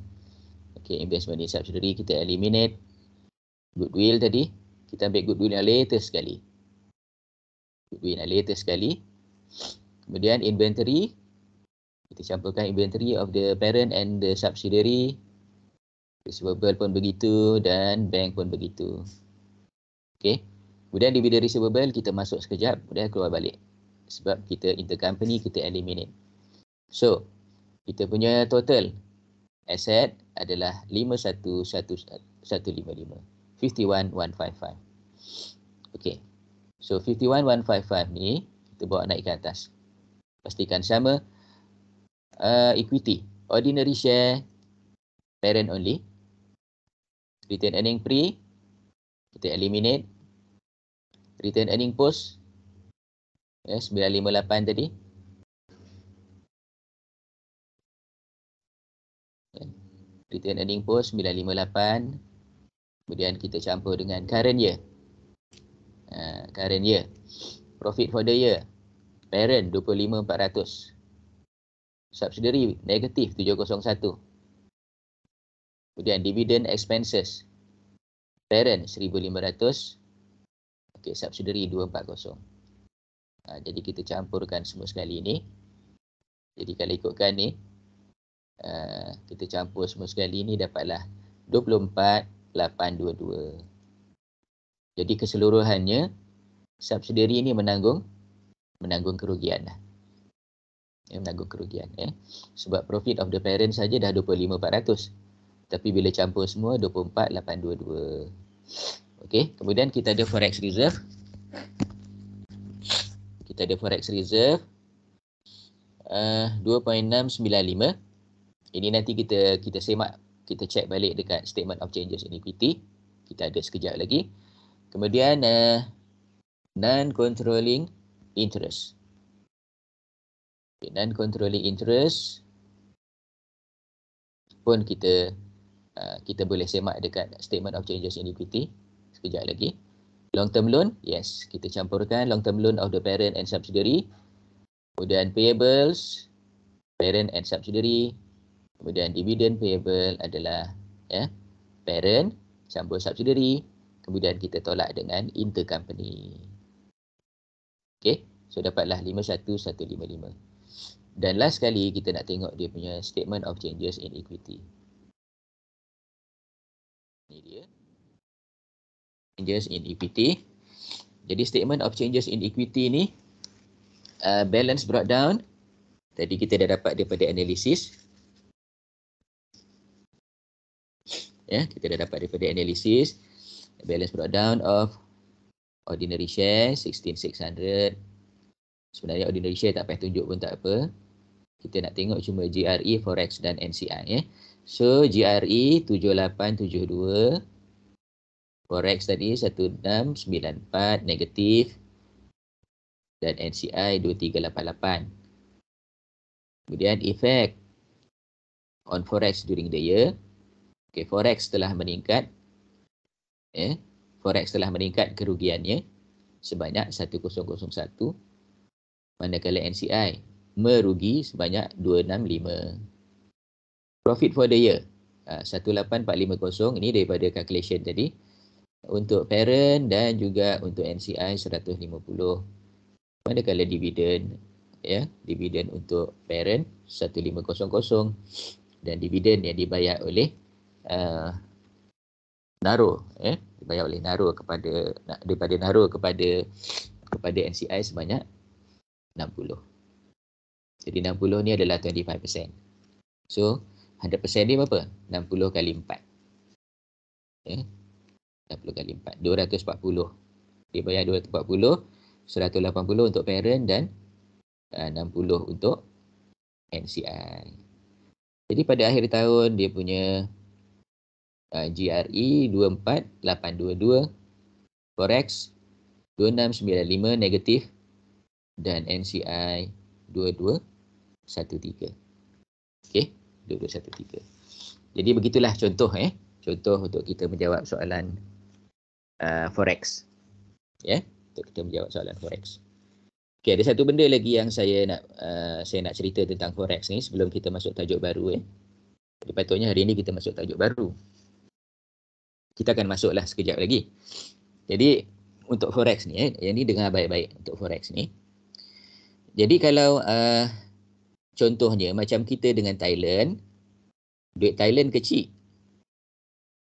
Okay, investment di subsidiary kita eliminate. Goodwill tadi, kita ambil goodwill yang later sekali. Goodwill yang later sekali. Kemudian inventory, kita campurkan inventory of the parent and the subsidiary. Receivable pun begitu dan bank pun begitu. Okay. Kemudian di bila receivable kita masuk sekejap kemudian keluar balik sebab kita intercompany kita eliminate. So kita punya total asset adalah 51155 51, Okay. So 51155 ni kita bawa naik ke atas. Pastikan sama uh, equity ordinary share parent only. Retained earning pre kita eliminate return earning post ya 958 tadi kan? return earning post 958 kemudian kita campur dengan current year uh, current year profit for the year parent 25400 subsidiary negatif 701 kemudian dividend expenses parent 1500 Okey, subsidiary 240. Uh, ah, jadi kita campurkan semua sekali ni. Jadi kalau ikutkan ni, uh, kita campur semua sekali ni dapatlah 24822. Jadi keseluruhannya subsidiary ini menanggung menanggung kerugian lah. Eh, menanggung kerugian eh. Sebab profit of the parent saja dah 25400. Tapi bila campur semua 24822. Okey, kemudian kita ada forex reserve. Kita ada forex reserve uh, eh, 2.695. Ini nanti kita kita semak, kita check balik dekat statement of changes in equity. Kita ada sekejap lagi. Kemudian uh, non-controlling interest. Okay, non-controlling interest pun kita uh, kita boleh semak dekat statement of changes in equity sekejap lagi. Long term loan, yes. Kita campurkan long term loan of the parent and subsidiary. Kemudian payables, parent and subsidiary. Kemudian dividend payable adalah ya yeah, parent campur subsidiary. Kemudian kita tolak dengan intercompany. Okay, so dapatlah 51155. Dan last sekali kita nak tengok dia punya statement of changes in equity. Ini dia changes in equity. Jadi statement of changes in equity ni uh, balance brought down. Tadi kita dah dapat daripada analisis. Ya, yeah, kita dah dapat daripada analisis balance brought down of ordinary share 16600. Sebenarnya ordinary share tak payah tunjuk pun tak apa. Kita nak tengok cuma GRE, Forex dan NCI. Yeah. So GRE 7872 Forex tadi 1694 negatif dan NCI 2388. Kemudian effect on forex during the year. Okay, forex telah meningkat. Eh, forex telah meningkat kerugiannya sebanyak 1001 manakala NCI merugi sebanyak 265. Profit for the year 18450 ah, ini daripada calculation tadi untuk parent dan juga untuk NCI 150 manakala dividen ya dividen untuk parent 1500 dan dividen yang dibayar oleh uh, Naro ya dibayar oleh Naro kepada daripada Naro kepada kepada NCI sebanyak 60. Jadi 60 ni adalah 25%. So 100% ni berapa? 60 kali 4. Ya, 30 kali 4, 240. Dia bayar 240, 180 untuk parent dan uh, 60 untuk NCI. Jadi pada akhir tahun dia punya uh, GRE 24822 forex 2695 negatif dan NCI 2213. Okey, 2213. Jadi begitulah contoh eh. Contoh untuk kita menjawab soalan uh, forex. Ya, yeah? untuk kita menjawab soalan forex. Okey, ada satu benda lagi yang saya nak uh, saya nak cerita tentang forex ni sebelum kita masuk tajuk baru eh. Jadi patutnya hari ini kita masuk tajuk baru. Kita akan masuklah sekejap lagi. Jadi untuk forex ni eh, yang ni dengar baik-baik untuk forex ni. Jadi kalau uh, contohnya macam kita dengan Thailand, duit Thailand kecil.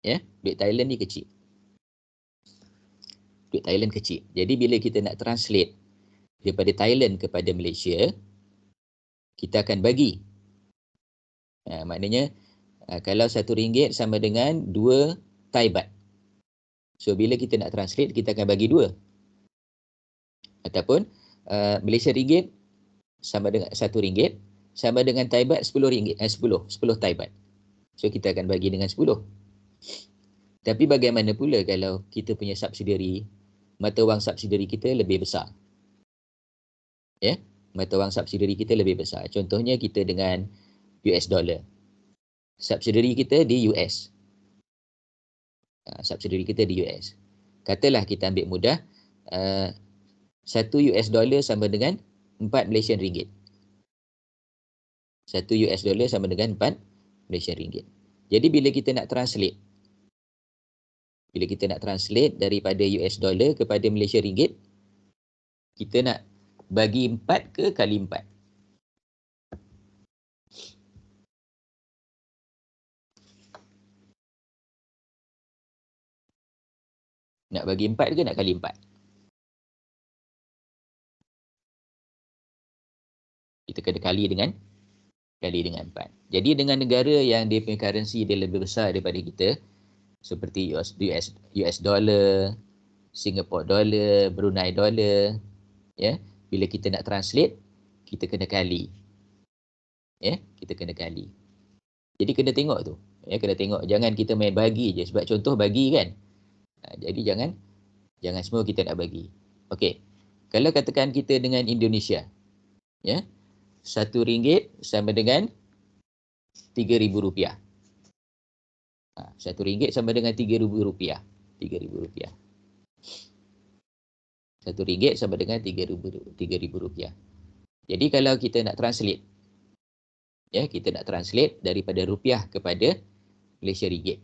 Ya, yeah? duit Thailand ni kecil duit Thailand kecil. Jadi bila kita nak translate daripada Thailand kepada Malaysia, kita akan bagi. Ha, maknanya ha, kalau satu ringgit sama dengan dua Thai baht. So bila kita nak translate, kita akan bagi dua. Ataupun uh, Malaysia ringgit sama dengan satu ringgit sama dengan Thai baht sepuluh ringgit, eh sepuluh, sepuluh Thai baht. So kita akan bagi dengan sepuluh. Tapi bagaimana pula kalau kita punya subsidiary mata wang subsidiary kita lebih besar. Ya, yeah? mata wang subsidiary kita lebih besar. Contohnya kita dengan US dollar. Subsidiary kita di US. Uh, ha, subsidiary kita di US. Katalah kita ambil mudah, uh, satu uh, US dollar sama dengan 4 Malaysian ringgit. Satu US dollar sama dengan 4 Malaysian ringgit. Jadi bila kita nak translate bila kita nak translate daripada US dollar kepada Malaysia ringgit kita nak bagi empat ke kali empat. nak bagi empat ke nak kali empat. kita kena kali dengan kali dengan empat. jadi dengan negara yang dia punya currency dia lebih besar daripada kita seperti US, US, US dollar, Singapore dollar, Brunei dollar. Ya, bila kita nak translate, kita kena kali. Ya, kita kena kali. Jadi kena tengok tu. Ya, kena tengok. Jangan kita main bagi je. Sebab contoh bagi kan. Ha, jadi jangan jangan semua kita nak bagi. Okey. Kalau katakan kita dengan Indonesia. Ya. Satu ringgit sama dengan tiga ribu rupiah. Ha, satu ringgit sama dengan tiga ribu rupiah. Tiga ribu rupiah. Satu ringgit sama dengan tiga ribu tiga ribu rupiah. Jadi kalau kita nak translate, ya kita nak translate daripada rupiah kepada Malaysia ringgit.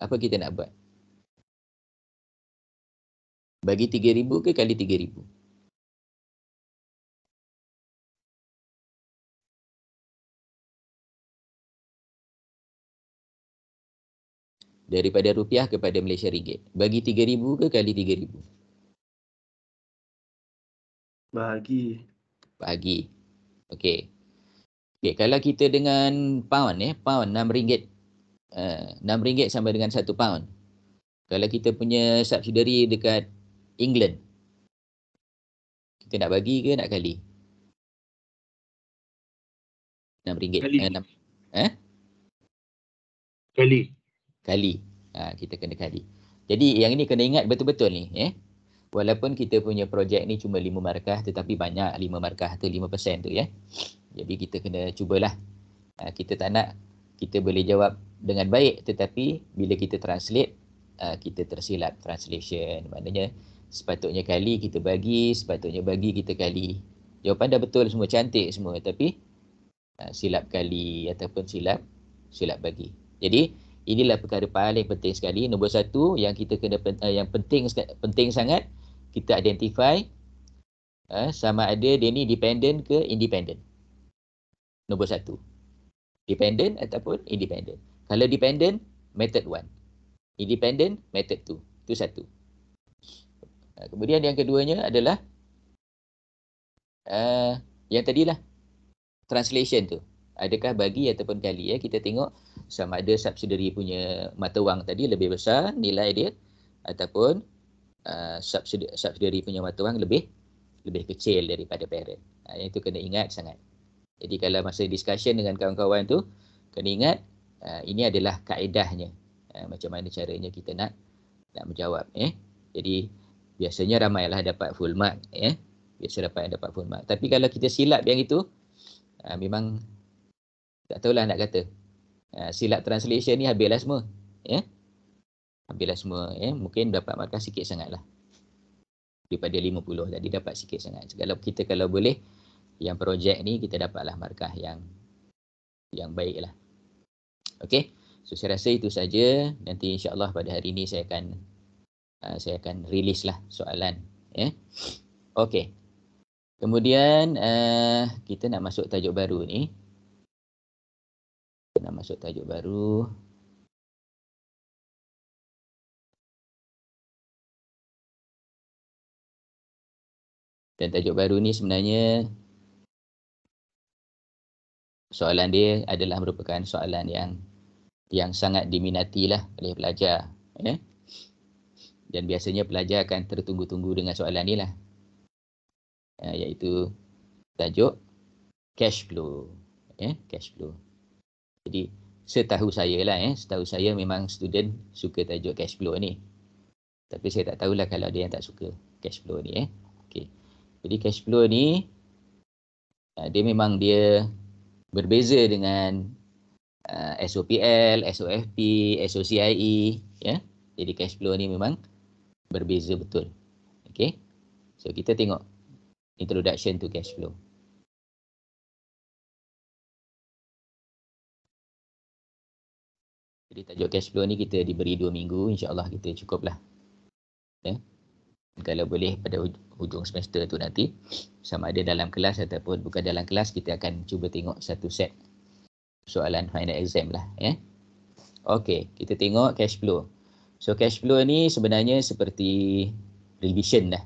Apa kita nak buat? Bagi tiga ribu ke kali tiga ribu? daripada rupiah kepada Malaysia ringgit? Bagi 3000 ke kali 3000? Bagi. Bagi. Okey. Okey, kalau kita dengan pound ya, pound RM6. Uh, 6 ringgit sama dengan 1 pound. Kalau kita punya subsidiary dekat England. Kita nak bagi ke nak kali? 6 ringgit Kali. Eh? eh? Kali kali. Ha, kita kena kali. Jadi yang ini kena ingat betul-betul ni. Eh? Walaupun kita punya projek ni cuma lima markah tetapi banyak lima markah atau lima persen tu ya. Eh? Jadi kita kena cubalah. Ha, kita tak nak kita boleh jawab dengan baik tetapi bila kita translate ha, kita tersilap translation. Maknanya sepatutnya kali kita bagi, sepatutnya bagi kita kali. Jawapan dah betul semua cantik semua tapi ha, silap kali ataupun silap silap bagi. Jadi, inilah perkara paling penting sekali nombor satu yang kita kena uh, yang penting penting sangat kita identify uh, sama ada dia ni dependent ke independent nombor satu dependent ataupun independent kalau dependent method one independent method two itu satu uh, kemudian yang keduanya adalah uh, yang tadilah translation tu adakah bagi ataupun kali ya kita tengok sama ada subsidiary punya mata wang tadi lebih besar nilai dia ataupun uh, subsidiary, punya mata wang lebih lebih kecil daripada parent. Ha, yang itu kena ingat sangat. Jadi kalau masa discussion dengan kawan-kawan tu kena ingat uh, ini adalah kaedahnya. Uh, macam mana caranya kita nak nak menjawab eh. Jadi biasanya ramailah dapat full mark eh. Biasa dapat dapat full mark. Tapi kalau kita silap yang itu uh, memang tak tahulah nak kata. Ha, silap translation ni habislah semua. Ya. Yeah? Habislah semua. Ya. Yeah? Mungkin dapat markah sikit sangat lah. Daripada 50 tadi dapat sikit sangat. Kalau kita kalau boleh yang projek ni kita dapatlah markah yang yang baik lah. Okay. So saya rasa itu saja. Nanti insya Allah pada hari ini saya akan uh, saya akan rilis lah soalan. Ya. Yeah? Okay. Kemudian uh, kita nak masuk tajuk baru ni nak masuk tajuk baru. Dan tajuk baru ni sebenarnya soalan dia adalah merupakan soalan yang yang sangat diminati lah oleh pelajar. Ya? Dan biasanya pelajar akan tertunggu-tunggu dengan soalan ni lah. Eh, iaitu tajuk cash flow. Ya? Cash flow. Jadi setahu saya lah eh, setahu saya memang student suka tajuk cash flow ni. Tapi saya tak tahulah kalau ada yang tak suka cash flow ni eh. Okay. Jadi cash flow ni ah, dia memang dia berbeza dengan uh, ah, SOPL, SOFP, SOCIE ya. Jadi cash flow ni memang berbeza betul. Okay. So kita tengok introduction to cash flow. Jadi tajuk cash flow ni kita diberi dua minggu, insyaAllah kita cukuplah. Ya. Kalau boleh pada hujung semester tu nanti, sama ada dalam kelas ataupun bukan dalam kelas, kita akan cuba tengok satu set soalan final exam lah. Ya. Okay, kita tengok cash flow. So cash flow ni sebenarnya seperti revision lah.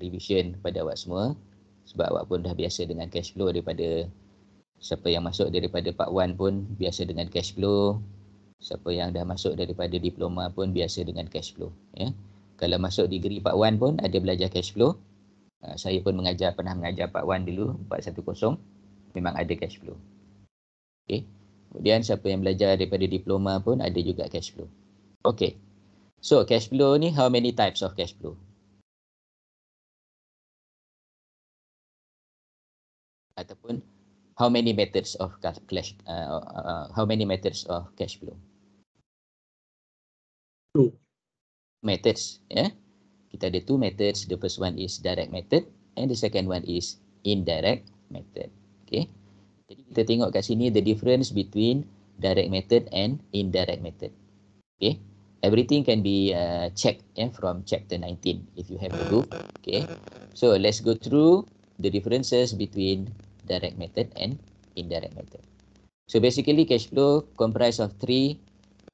Revision pada awak semua. Sebab awak pun dah biasa dengan cash flow daripada siapa yang masuk daripada part 1 pun biasa dengan cash flow siapa yang dah masuk daripada diploma pun biasa dengan cash flow ya kalau masuk degree Pak Wan pun ada belajar cash flow ah, saya pun mengajar pernah mengajar Pak Wan dulu 410 memang ada cash flow Okay. kemudian siapa yang belajar daripada diploma pun ada juga cash flow Okay. so cash flow ni how many types of cash flow ataupun how many methods of cash uh, uh, uh, how many methods of cash flow two methods yeah kita ada two methods the first one is direct method and the second one is indirect method okay jadi kita tengok kat sini the difference between direct method and indirect method okay everything can be uh, checked yeah, from chapter 19 if you have to okay so let's go through the differences between direct method and indirect method. So basically cash flow comprise of three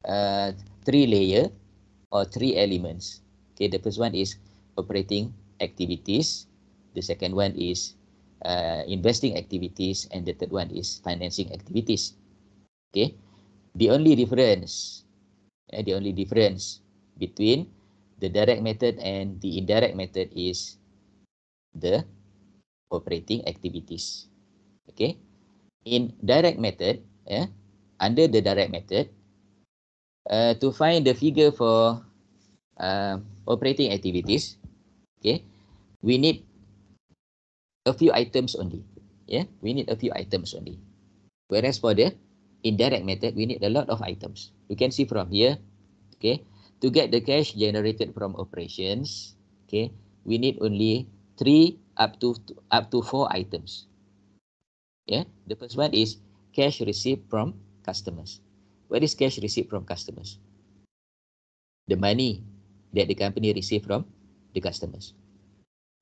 uh, three layer or three elements. Okay, the first one is operating activities. The second one is uh, investing activities and the third one is financing activities. Okay, the only difference, uh, the only difference between the direct method and the indirect method is the operating activities okay in direct method yeah under the direct method uh, to find the figure for uh, operating activities okay we need a few items only yeah we need a few items only whereas for the indirect method we need a lot of items you can see from here okay to get the cash generated from operations okay we need only three up to up to four items Yeah, the first one is cash received from customers. Where is cash received from customers? The money that the company receive from the customers.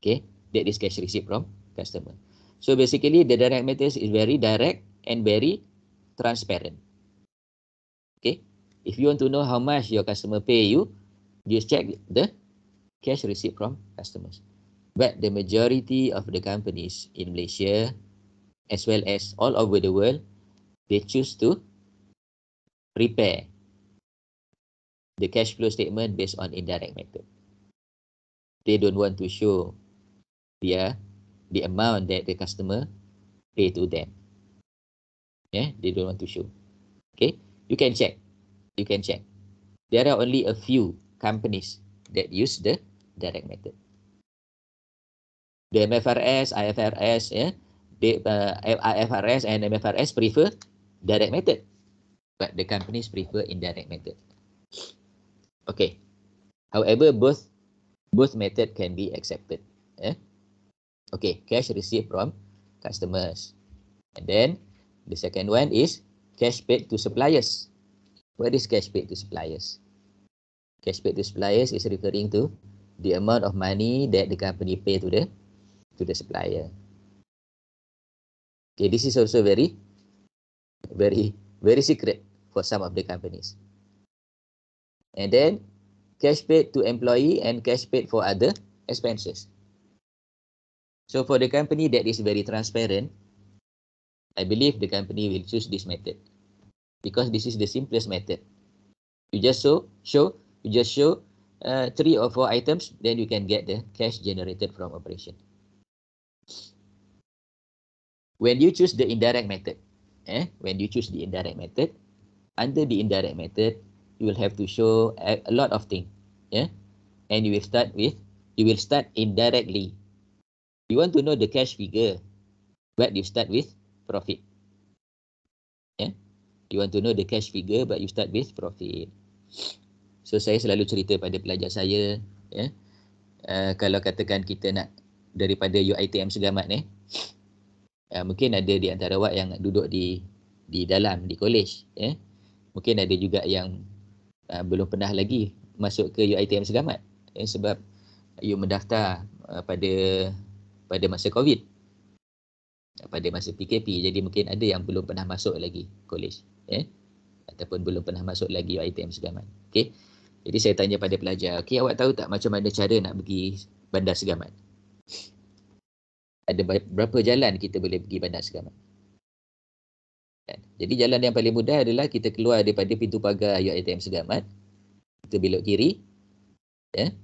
Okay, that is cash received from customer. So basically, the direct methods is very direct and very transparent. Okay, if you want to know how much your customer pay you, just check the cash received from customers. But the majority of the companies in Malaysia as well as all over the world, they choose to prepare the cash flow statement based on indirect method. They don't want to show the, uh, the amount that the customer pay to them. Yeah, they don't want to show. Okay, you can check. You can check. There are only a few companies that use the direct method. The MFRS, IFRS, yeah, IFRS uh, and MFRS prefer direct method. But the companies prefer indirect method. Okay. However, both both method can be accepted. Eh? Okay, cash received from customers. And then the second one is cash paid to suppliers. What is cash paid to suppliers? Cash paid to suppliers is referring to the amount of money that the company pay to the to the supplier. Okay, this is also very, very, very secret for some of the companies. And then cash paid to employee and cash paid for other expenses. So for the company that is very transparent, I believe the company will choose this method because this is the simplest method. You just show, show, you just show uh, three or four items, then you can get the cash generated from operation when you choose the indirect method eh when you choose the indirect method under the indirect method you will have to show a, lot of things, yeah and you will start with you will start indirectly you want to know the cash figure but you start with profit yeah you want to know the cash figure but you start with profit so saya selalu cerita pada pelajar saya yeah uh, kalau katakan kita nak daripada UiTM Segamat ni eh, Ya, mungkin ada di antara awak yang duduk di di dalam di kolej, ya. Eh. Mungkin ada juga yang uh, belum pernah lagi masuk ke UiTM Segamat ya, sebab you mendaftar uh, pada pada masa COVID. Pada masa PKP. Jadi mungkin ada yang belum pernah masuk lagi kolej, ya. ataupun belum pernah masuk lagi UiTM Segamat. Okay, Jadi saya tanya pada pelajar, okay awak tahu tak macam mana cara nak pergi Bandar Segamat? ada berapa jalan kita boleh pergi bandar Segamat. Jadi jalan yang paling mudah adalah kita keluar daripada pintu pagar UiTM Segamat. Kita belok kiri. Ya.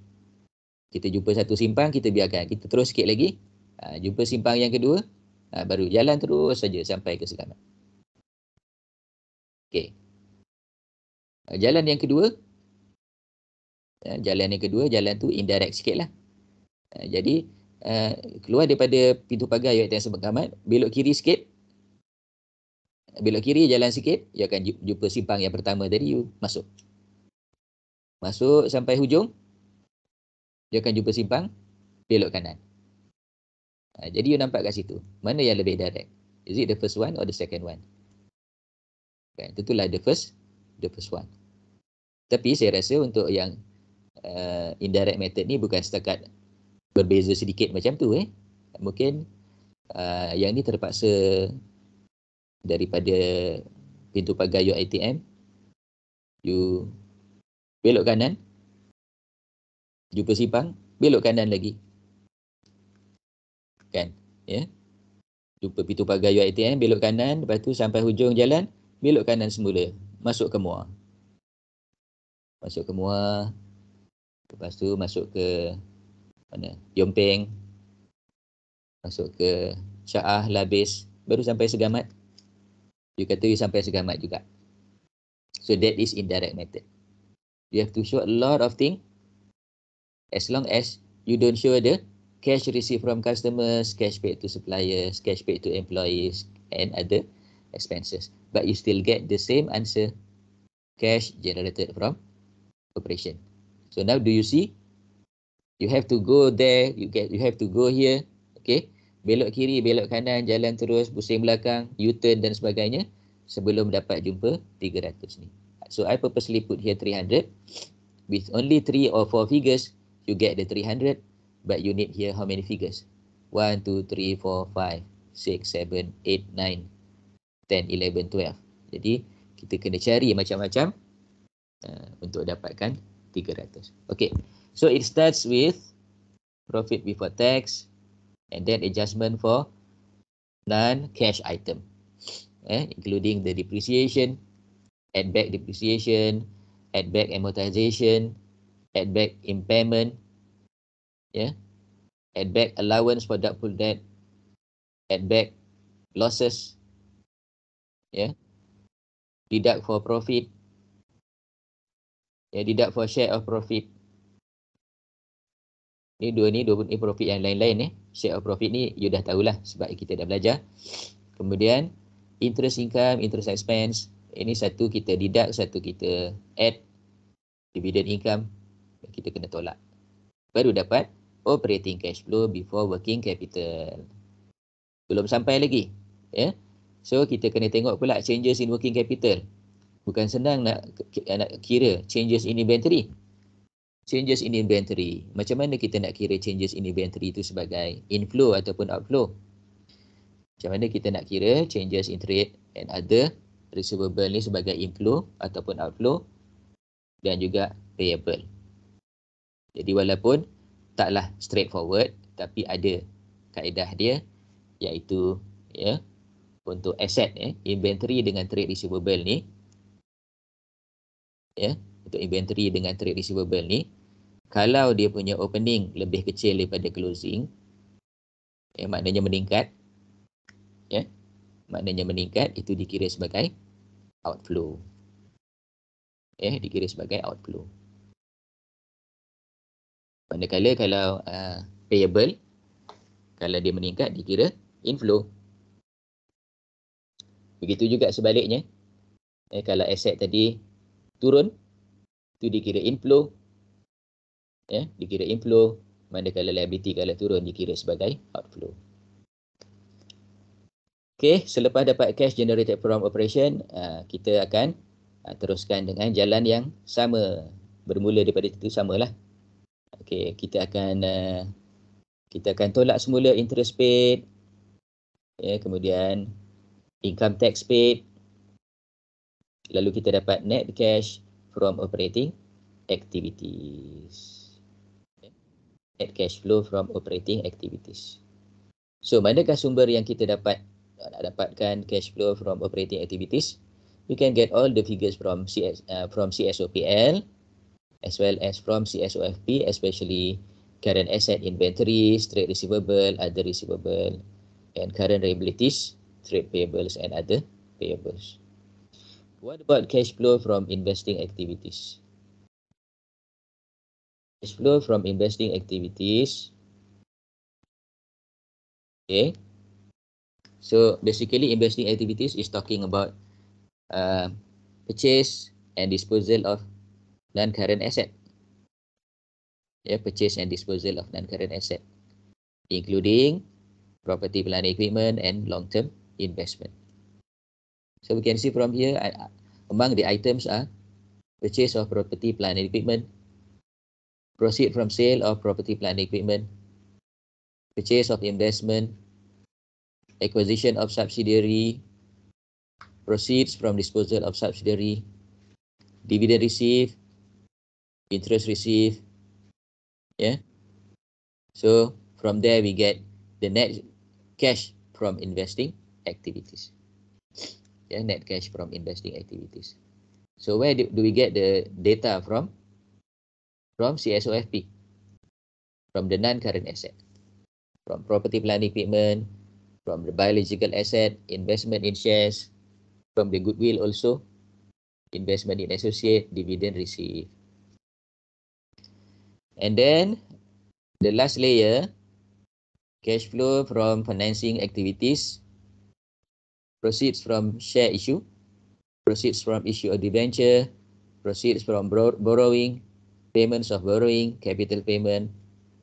Kita jumpa satu simpang, kita biarkan. Kita terus sikit lagi. Ha, jumpa simpang yang kedua. Ha, baru jalan terus saja sampai ke Segamat. Okey. Ha, jalan yang kedua. Ya, jalan yang kedua, jalan tu indirect sikit lah. Ha, jadi, Eh, keluar daripada pintu pagar you akan sebut kamat, belok kiri sikit. Belok kiri jalan sikit, you akan jumpa simpang yang pertama tadi you masuk. Masuk sampai hujung. You akan jumpa simpang belok kanan. Uh, jadi you nampak kat situ. Mana yang lebih direct? Is it the first one or the second one? Kan, itulah the first the first one. Tapi saya rasa untuk yang uh, indirect method ni bukan setakat berbeza sedikit macam tu eh. Mungkin uh, yang ni terpaksa daripada pintu pagar your ATM. You belok kanan. Jumpa simpang, belok kanan lagi. Kan? Ya. Yeah. Jumpa pintu pagar your ATM, belok kanan, lepas tu sampai hujung jalan, belok kanan semula. Masuk ke muar. Masuk ke muar. Lepas tu masuk ke mana Yompeng masuk ke Syah Labis baru sampai Segamat you kata you sampai Segamat juga so that is indirect method you have to show a lot of thing as long as you don't show the cash received from customers cash paid to suppliers cash paid to employees and other expenses but you still get the same answer cash generated from operation so now do you see You have to go there, you get you have to go here, okay? Belok kiri, belok kanan, jalan terus, pusing belakang, U-turn dan sebagainya sebelum dapat jumpa 300 ni. So I purposely put here 300. With only three or four figures, you get the 300, but you need here how many figures? 1 2 3 4 5 6 7 8 9 10 11 12. Jadi kita kena cari macam-macam uh, untuk dapatkan tiga this. Okay, so it starts with profit before tax and then adjustment for non-cash item, eh, including the depreciation, add back depreciation, add back amortization, add back impairment, yeah, add back allowance for doubtful debt, add back losses, yeah, deduct for profit, Ya, deduct for share of profit. ini dua ni, dua pun ni profit yang lain-lain ni. Eh. Share of profit ni, you dah tahulah sebab kita dah belajar. Kemudian, interest income, interest expense. Ini satu kita deduct, satu kita add. Dividend income, kita kena tolak. Baru dapat operating cash flow before working capital. Belum sampai lagi. Ya. Yeah. So, kita kena tengok pula changes in working capital bukan senang nak, eh, nak kira changes in inventory. Changes in inventory. Macam mana kita nak kira changes in inventory itu sebagai inflow ataupun outflow? Macam mana kita nak kira changes in trade and other receivable ni sebagai inflow ataupun outflow dan juga payable. Jadi walaupun taklah straightforward tapi ada kaedah dia iaitu ya untuk aset eh, ya, inventory dengan trade receivable ni ya untuk inventory dengan trade receivable ni kalau dia punya opening lebih kecil daripada closing ya maknanya meningkat ya maknanya meningkat itu dikira sebagai outflow ya dikira sebagai outflow manakala kalau uh, payable kalau dia meningkat dikira inflow begitu juga sebaliknya eh, kalau aset tadi turun tu dikira inflow ya yeah, dikira inflow manakala liability kalau turun dikira sebagai outflow Okay, selepas dapat cash generated from operation, ah, kita akan ah, teruskan dengan jalan yang sama. Bermula daripada itu samalah. Okay, kita akan ah, kita akan tolak semula interest paid. Yeah, kemudian income tax paid lalu kita dapat net cash from operating activities net cash flow from operating activities so manakah sumber yang kita dapat eh, nak dapatkan cash flow from operating activities you can get all the figures from CS, uh, eh, from CSOPL as well as from CSOFP especially current asset inventories trade receivable other receivable and current liabilities trade payables and other payables What about cash flow from investing activities? Cash flow from investing activities. Okay. So basically investing activities is talking about uh, purchase and disposal of non-current asset. Yeah, purchase and disposal of non-current asset, including property, plant, equipment, and long-term investment. So we can see from here, among the items are purchase of property, plant and equipment, proceed from sale of property, plant and equipment, purchase of investment, acquisition of subsidiary, proceeds from disposal of subsidiary, dividend received, interest received. Yeah. So from there we get the net cash from investing activities. yeah, net cash from investing activities. So where do, do we get the data from? From CSOFP, from the non-current asset, from property plant equipment, from the biological asset, investment in shares, from the goodwill also, investment in associate, dividend received. And then the last layer, cash flow from financing activities proceeds from share issue, proceeds from issue of debenture, proceeds from borrowing, payments of borrowing, capital payment,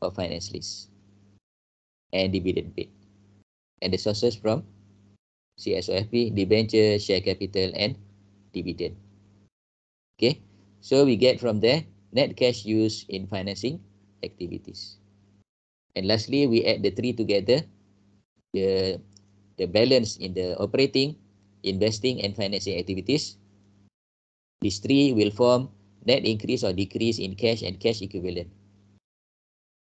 or finance lease, and dividend paid. And the sources from CSOFP, debenture, share capital, and dividend. Okay, so we get from there net cash used in financing activities. And lastly, we add the three together, the the balance in the operating, investing, and financing activities. These three will form net increase or decrease in cash and cash equivalent.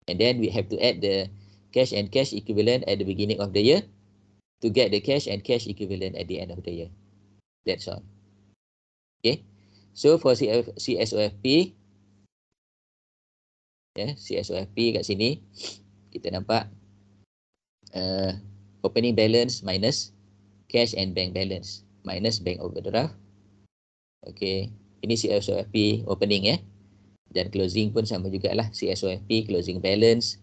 And then we have to add the cash and cash equivalent at the beginning of the year to get the cash and cash equivalent at the end of the year. That's all. Okay. So for CF, CSOFP, yeah, CSOFP kat sini, kita nampak uh, opening balance minus cash and bank balance minus bank overdraft. Okay, ini CSOFP opening ya. Dan closing pun sama jugalah CSOFP closing balance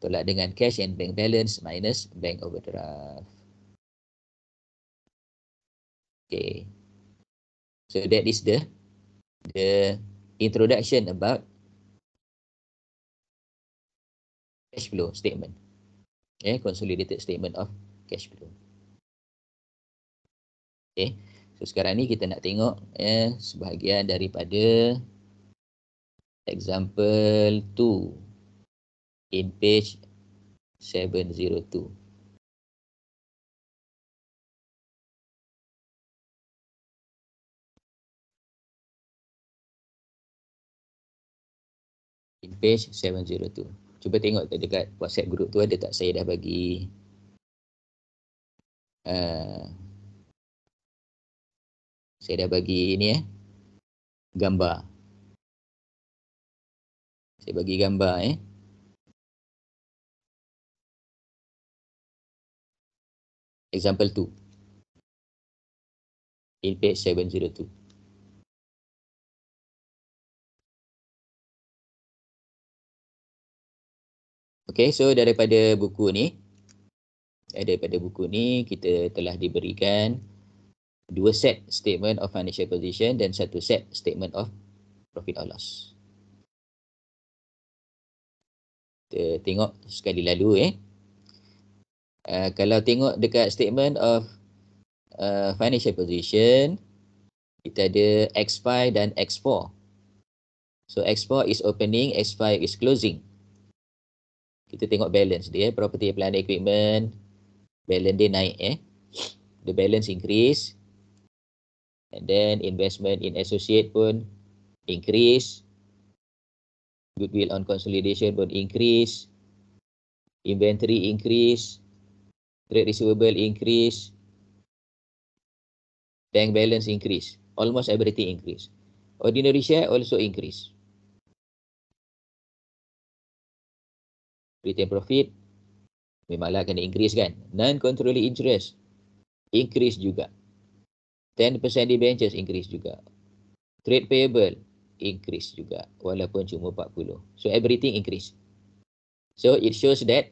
tolak dengan cash and bank balance minus bank overdraft. Okay. So that is the the introduction about cash flow statement eh, consolidated statement of cash flow. Okay. So sekarang ni kita nak tengok eh, sebahagian daripada example 2 in page 702. in page 702 cuba tengok tak dekat WhatsApp group tu ada tak saya dah bagi. Uh, saya dah bagi ini eh. Gambar. Saya bagi gambar eh. Example 2. In page 702. Okay, so daripada buku ni, eh, daripada buku ni kita telah diberikan dua set statement of financial position dan satu set statement of profit or loss. Kita tengok sekali lalu eh. Uh, kalau tengok dekat statement of uh, financial position, kita ada X5 dan X4. So X4 is opening, X5 is closing kita tengok balance dia property plant equipment balance dia naik eh the balance increase and then investment in associate pun increase goodwill on consolidation pun increase inventory increase trade receivable increase bank balance increase almost everything increase ordinary share also increase retain profit memanglah kena increase kan non controlling interest increase juga 10% debentures increase juga trade payable increase juga walaupun cuma 40 so everything increase so it shows that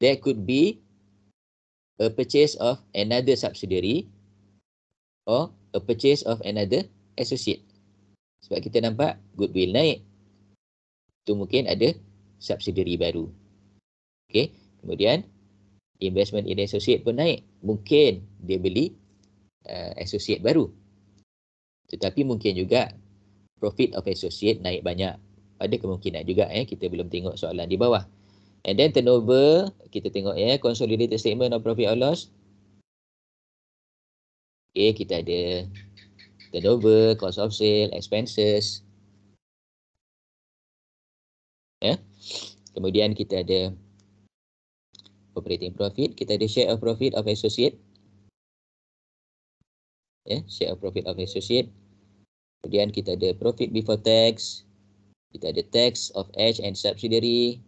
there could be a purchase of another subsidiary or a purchase of another associate sebab kita nampak goodwill naik tu mungkin ada subsidiary baru. Okey, kemudian investment in associate pun naik. Mungkin dia beli uh, associate baru. Tetapi mungkin juga profit of associate naik banyak. Ada kemungkinan juga eh kita belum tengok soalan di bawah. And then turnover kita tengok ya eh, consolidated statement of profit or loss. Okey, kita ada turnover, cost of sale, expenses, ya. Kemudian kita ada operating profit, kita ada share of profit of associate. Ya, share of profit of associate. Kemudian kita ada profit before tax. Kita ada tax of edge and subsidiary.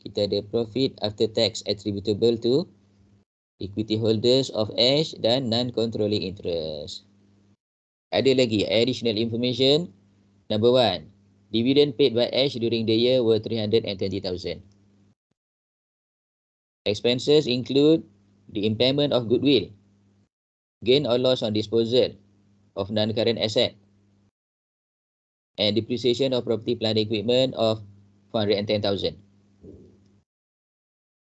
Kita ada profit after tax attributable to equity holders of edge dan non-controlling interest. Ada lagi additional information. Number one, Dividend paid by Ash during the year were 320,000. Expenses include the impairment of goodwill, gain or loss on disposal of non-current asset, and depreciation of property plant equipment of 410,000.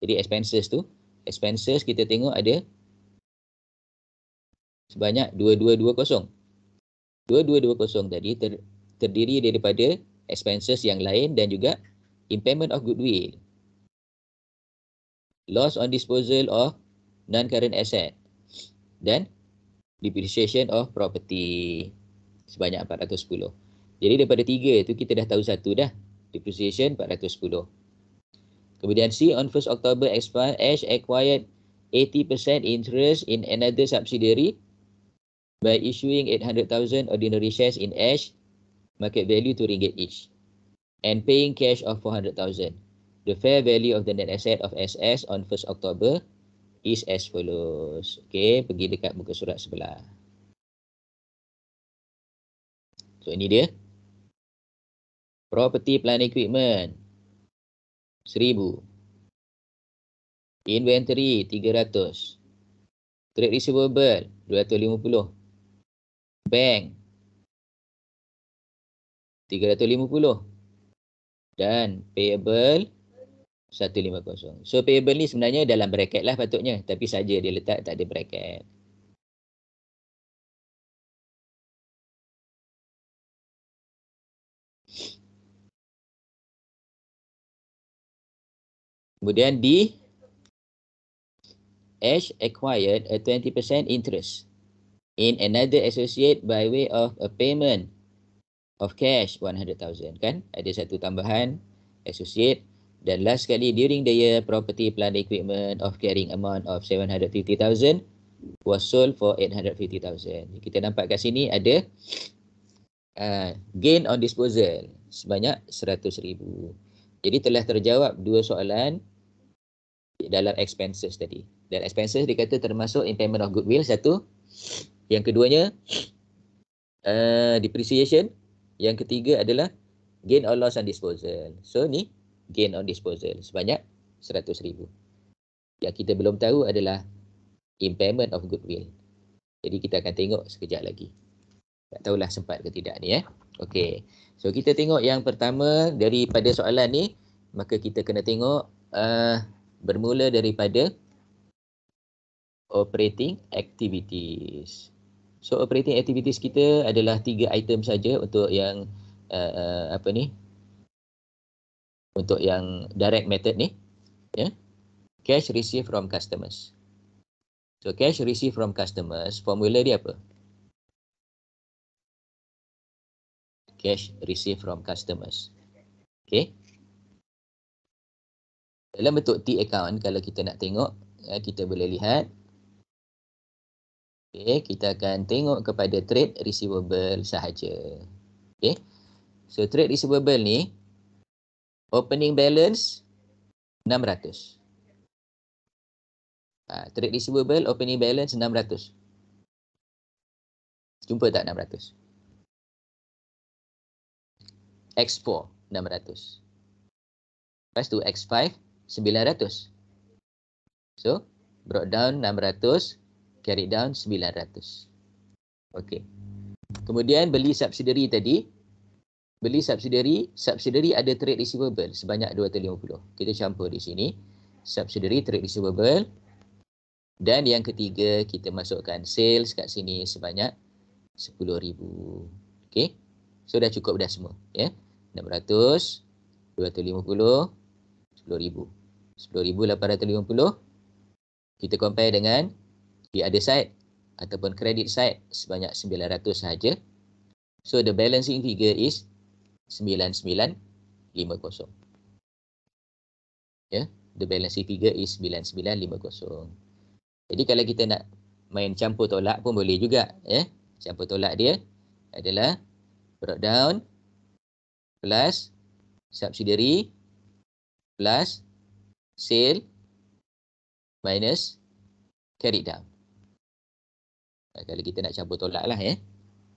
Jadi expenses tu, expenses kita tengok ada sebanyak 2220. 2220 tadi ter, terdiri daripada expenses yang lain dan juga impairment of goodwill. Loss on disposal of non-current asset dan depreciation of property sebanyak 410. Jadi daripada tiga itu kita dah tahu satu dah. Depreciation 410. Kemudian C on 1st October expired Ash acquired 80% interest in another subsidiary by issuing 800,000 ordinary shares in Ash market value to ringgit each and paying cash of 400,000. The fair value of the net asset of SS on 1st October is as follows. Okay, pergi dekat buka surat sebelah. So ini dia. Property plan equipment. seribu, Inventory 300. Trade receivable 250. Bank 350 dan payable 150. So payable ni sebenarnya dalam bracket lah patutnya tapi saja dia letak tak ada bracket. Kemudian D Ash acquired a 20% interest in another associate by way of a payment of cash 100,000 kan ada satu tambahan associate dan last sekali during the year property plant equipment of carrying amount of 750,000 was sold for 850,000 kita nampak kat sini ada uh, gain on disposal sebanyak 100,000 jadi telah terjawab dua soalan dalam expenses tadi. Dan expenses dikata termasuk impairment of goodwill satu. Yang keduanya uh, depreciation yang ketiga adalah gain or loss on disposal. So ni gain on disposal sebanyak 100,000. Yang kita belum tahu adalah impairment of goodwill. Jadi kita akan tengok sekejap lagi. Tak tahulah sempat ke tidak ni eh. Okay. So kita tengok yang pertama daripada soalan ni maka kita kena tengok uh, bermula daripada operating activities. So operating activities kita adalah tiga item saja untuk yang uh, uh, apa ni? Untuk yang direct method ni, ya. Yeah. Cash received from customers. So cash received from customers, formula dia apa? Cash received from customers. Okay. Dalam bentuk T account, kalau kita nak tengok, ya, kita boleh lihat Okay, kita akan tengok kepada trade receivable sahaja. Okay. So trade receivable ni opening balance 600. Ha, trade receivable opening balance 600. Jumpa tak 600? X4 600. Lepas tu X5 900. So, brought down 600 carry down 900. Okey. Kemudian beli subsidiary tadi. Beli subsidiary, subsidiary ada trade receivable sebanyak 250. Kita campur di sini. Subsidiary trade receivable. Dan yang ketiga kita masukkan sales kat sini sebanyak 10,000. Okey. So dah cukup dah semua. Ya. Yeah. 600, 250, 10,000. 10,850. Kita compare dengan the other side ataupun credit side sebanyak 900 sahaja. So the balancing figure is 9950. Ya, yeah, the balancing figure is 9950. Jadi kalau kita nak main campur tolak pun boleh juga, ya. Yeah. Campur tolak dia adalah breakdown plus subsidiary plus sale minus carry down. Kali kita nak cabut tolak lah eh.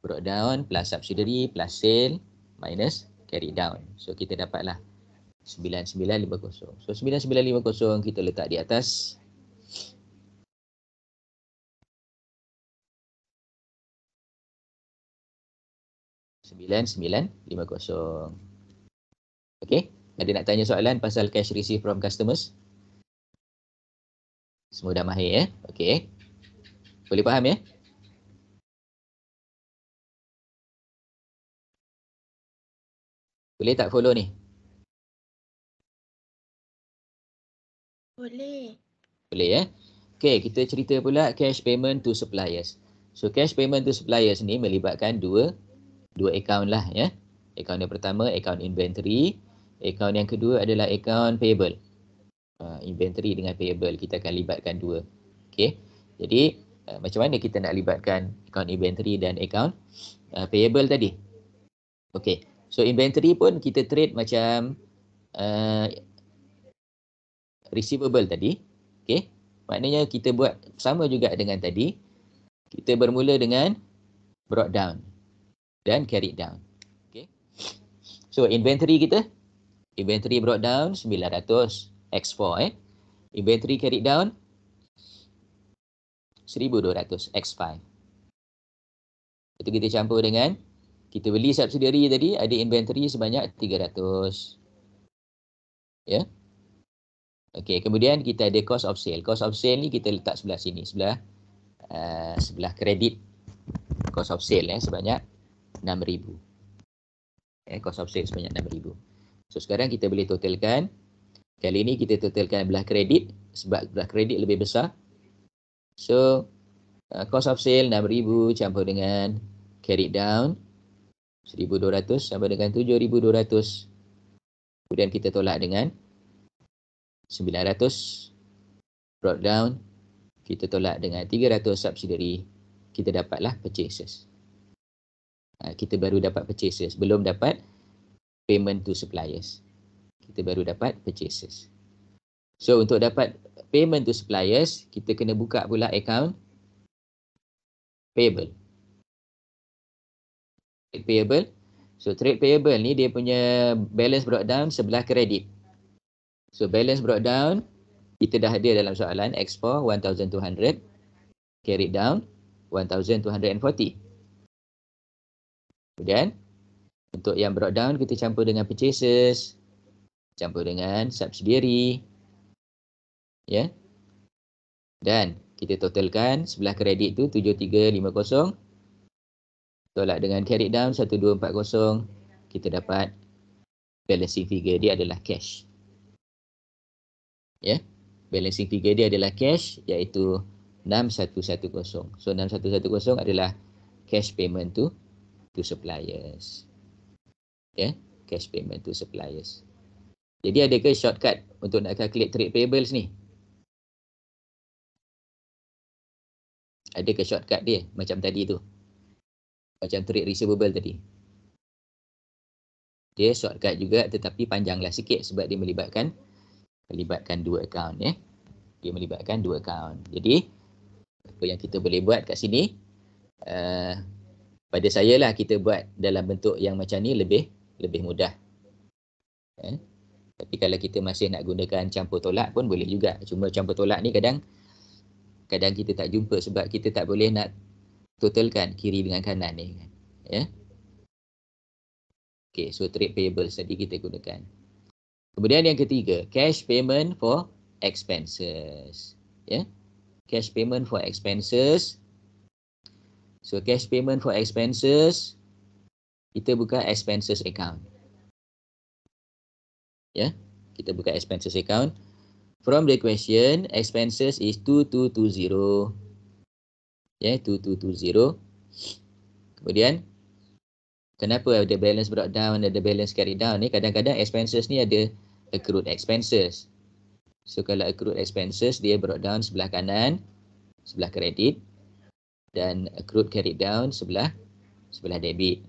Broke down plus subsidiary plus sale minus carry down. So kita dapatlah 9950. So 9950 kita letak di atas. Sembilan, sembilan, lima kosong. Okay. Ada nak tanya soalan pasal cash receive from customers? Semua dah mahir ya. Eh? Okay. Boleh faham ya? Boleh tak follow ni? Boleh. Boleh eh. Okay, kita cerita pula cash payment to suppliers. So cash payment to suppliers ni melibatkan dua dua account lah ya. Account yang pertama, account inventory. Account yang kedua adalah account payable. Uh, inventory dengan payable, kita akan libatkan dua. Okay. Jadi, uh, macam mana kita nak libatkan account inventory dan account uh, payable tadi? Okay. So inventory pun kita trade macam uh, receivable tadi. Okay. Maknanya kita buat sama juga dengan tadi. Kita bermula dengan brought down dan carried down. Okay. So inventory kita. Inventory brought down 900 X4. Eh. Inventory carried down 1200 X5. Itu kita campur dengan 1200 kita beli subsidiary tadi ada inventory sebanyak 300. Ya. Yeah. Okey, kemudian kita ada cost of sale. Cost of sale ni kita letak sebelah sini, sebelah uh, sebelah kredit cost of sale eh sebanyak 6000. Eh cost of sale sebanyak 6000. So sekarang kita boleh totalkan. Kali ini kita totalkan belah kredit sebab belah kredit lebih besar. So uh, cost of sale 6000 campur dengan carry down 1200 sama dengan 7200. Kemudian kita tolak dengan 900 brought down kita tolak dengan 300 subsidiary kita dapatlah purchases. Ha, kita baru dapat purchases, belum dapat payment to suppliers. Kita baru dapat purchases. So untuk dapat payment to suppliers, kita kena buka pula account payable trade payable. So trade payable ni dia punya balance brought down sebelah kredit. So balance brought down kita dah ada dalam soalan export 1200 carry down 1240. Kemudian untuk yang brought down kita campur dengan purchases, campur dengan subsidiary. Ya. Yeah. Dan kita totalkan sebelah kredit tu 7350 tolak dengan carry down 1240 kita dapat balancing figure dia adalah cash. Ya. Yeah. Balancing figure dia adalah cash iaitu 6110. So 6110 adalah cash payment tu to, to suppliers. Ya, yeah. cash payment to suppliers. Jadi ada ke shortcut untuk nak calculate trade payables ni? Ada ke shortcut dia macam tadi tu? macam trade receivable tadi. Dia shortcut juga tetapi panjanglah sikit sebab dia melibatkan melibatkan dua account ya. Dia melibatkan dua account. Jadi apa yang kita boleh buat kat sini uh, pada saya lah kita buat dalam bentuk yang macam ni lebih lebih mudah. Eh? Tapi kalau kita masih nak gunakan campur tolak pun boleh juga. Cuma campur tolak ni kadang kadang kita tak jumpa sebab kita tak boleh nak totalkan kiri dengan kanan ni kan, Ya. Yeah. Okay, so trade payable tadi kita gunakan. Kemudian yang ketiga, cash payment for expenses. Ya. Yeah. Cash payment for expenses. So cash payment for expenses kita buka expenses account. Ya, yeah. kita buka expenses account. From the question, expenses is 2220 yeah, ya, 2220. Kemudian kenapa ada balance brought down ada balance carry down ni kadang-kadang expenses ni ada accrued expenses. So kalau accrued expenses dia brought down sebelah kanan sebelah kredit dan accrued carry down sebelah sebelah debit.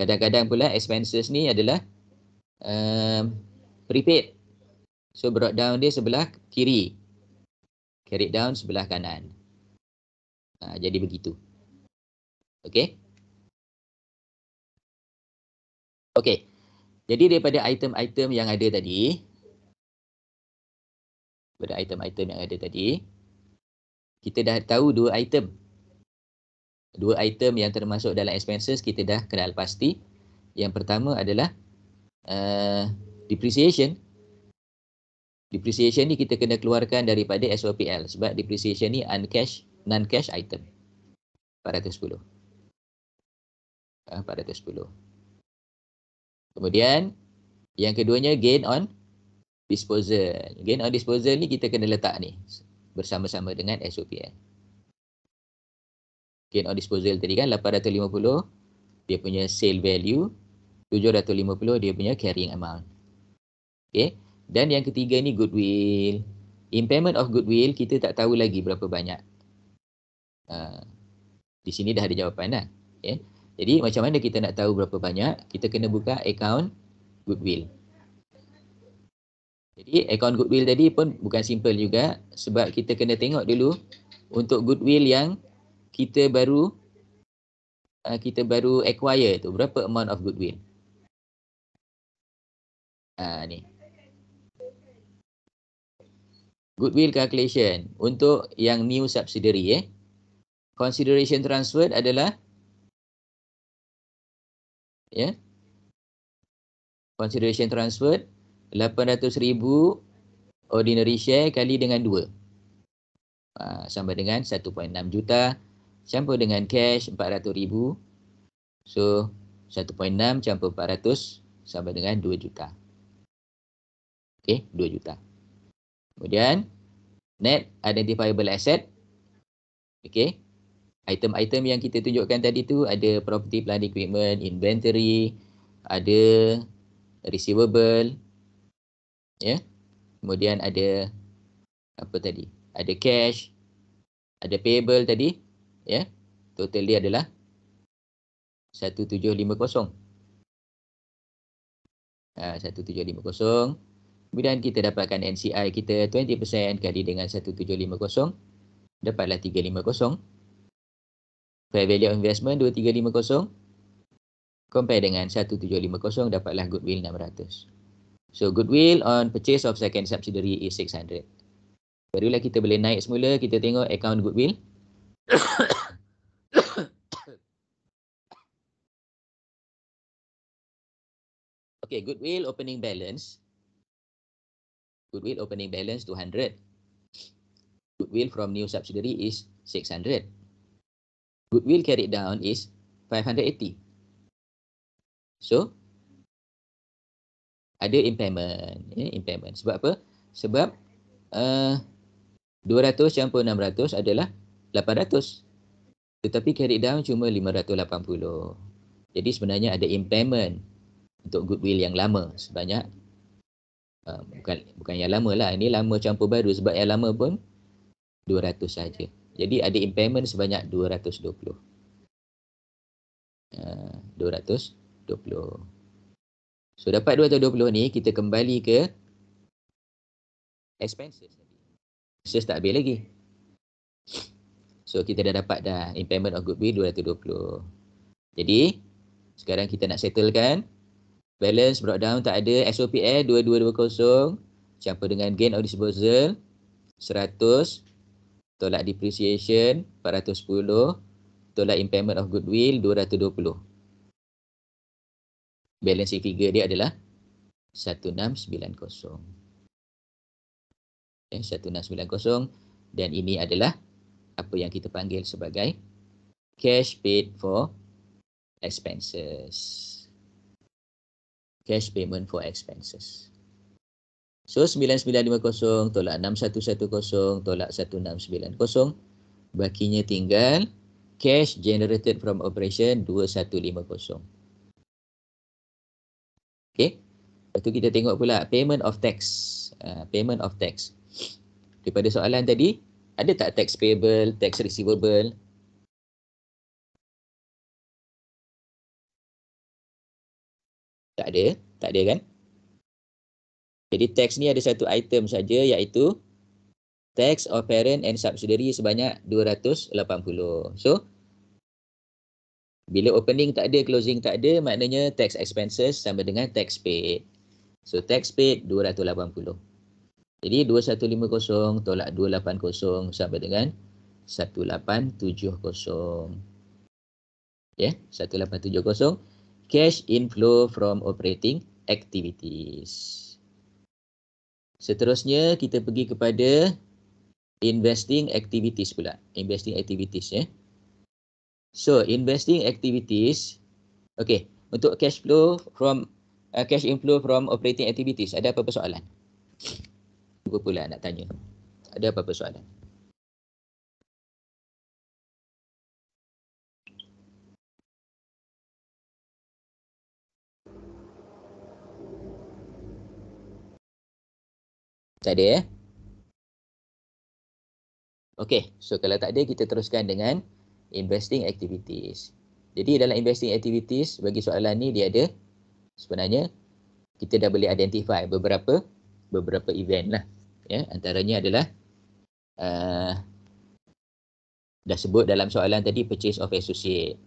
Kadang-kadang pula expenses ni adalah um, prepaid. So brought down dia sebelah kiri. carried down sebelah kanan. Ha, jadi begitu. Okey. Okey. Jadi daripada item-item yang ada tadi. Daripada item-item yang ada tadi. Kita dah tahu dua item. Dua item yang termasuk dalam expenses kita dah kenal pasti. Yang pertama adalah uh, depreciation. Depreciation ni kita kena keluarkan daripada SOPL sebab depreciation ni uncash non cash item 410 410 ah, kemudian yang keduanya gain on disposal gain on disposal ni kita kena letak ni bersama-sama dengan SOP SOPN eh. gain on disposal tadi kan 850 dia punya sale value 750 dia punya carrying amount okay. dan yang ketiga ni goodwill impairment of goodwill kita tak tahu lagi berapa banyak Ha. di sini dah ada jawapan dah. Okay. Jadi macam mana kita nak tahu berapa banyak, kita kena buka account Goodwill. Jadi account Goodwill tadi pun bukan simple juga sebab kita kena tengok dulu untuk Goodwill yang kita baru uh, kita baru acquire tu, berapa amount of Goodwill. Uh, ni. Goodwill calculation untuk yang new subsidiary eh consideration transferred adalah ya yeah, consideration transferred 800,000 ordinary share kali dengan 2 uh, ha, sama dengan 1.6 juta campur dengan cash 400,000 so 1.6 campur 400 sama dengan 2 juta okey 2 juta kemudian net identifiable asset okey item-item yang kita tunjukkan tadi tu ada property plant equipment inventory ada receivable ya yeah. kemudian ada apa tadi ada cash ada payable tadi ya yeah. total dia adalah 1750 ha, 1750 kemudian kita dapatkan NCI kita 20% kali dengan 1750 dapatlah 350 Fair value of investment 2350 compare dengan 1750 dapatlah goodwill 600. So goodwill on purchase of second subsidiary is 600. Barulah kita boleh naik semula kita tengok account goodwill. okay, goodwill opening balance. Goodwill opening balance 200. Goodwill from new subsidiary is 600 goodwill carried down is 580. So ada impairment, eh, impairment. Sebab apa? Sebab uh, 200 campur 600 adalah 800. Tetapi carried down cuma 580. Jadi sebenarnya ada impairment untuk goodwill yang lama sebanyak uh, bukan bukan yang lama lah. Ini lama campur baru sebab yang lama pun 200 saja. Jadi ada impairment sebanyak 220. Uh, 220. So dapat 220 ni kita kembali ke expenses Expenses tak habis lagi. So kita dah dapat dah impairment of goodwill 220. Jadi sekarang kita nak settlekan balance brought down tak ada SOPL 2220 campur dengan gain of disposal tolak depreciation 410 tolak impairment of goodwill 220 balancing figure dia adalah 1690 okay, 1690 dan ini adalah apa yang kita panggil sebagai cash paid for expenses cash payment for expenses So 9950 tolak 6110 tolak 1690. Bakinya tinggal cash generated from operation 2150. Okay. Lepas tu kita tengok pula payment of tax. Uh, payment of tax. Daripada soalan tadi, ada tak tax payable, tax receivable? Tak ada. Tak ada kan? Jadi tax ni ada satu item saja iaitu tax of parent and subsidiary sebanyak 280. So bila opening tak ada, closing tak ada, maknanya tax expenses sama dengan tax paid. So tax paid 280. Jadi 2150 tolak 280 sama dengan 1870. Ya, yeah, 1870 cash inflow from operating activities. Seterusnya kita pergi kepada investing activities pula. Investing activities ya. Yeah. So investing activities, okay. Untuk cash flow from uh, cash inflow from operating activities ada apa-apa soalan? Cuba pula nak tanya. Ada apa-apa soalan? Tak ada eh? Okay, so kalau tak ada kita teruskan dengan investing activities. Jadi dalam investing activities bagi soalan ni dia ada sebenarnya kita dah boleh identify beberapa beberapa event lah. Ya, antaranya adalah uh, dah sebut dalam soalan tadi purchase of associate.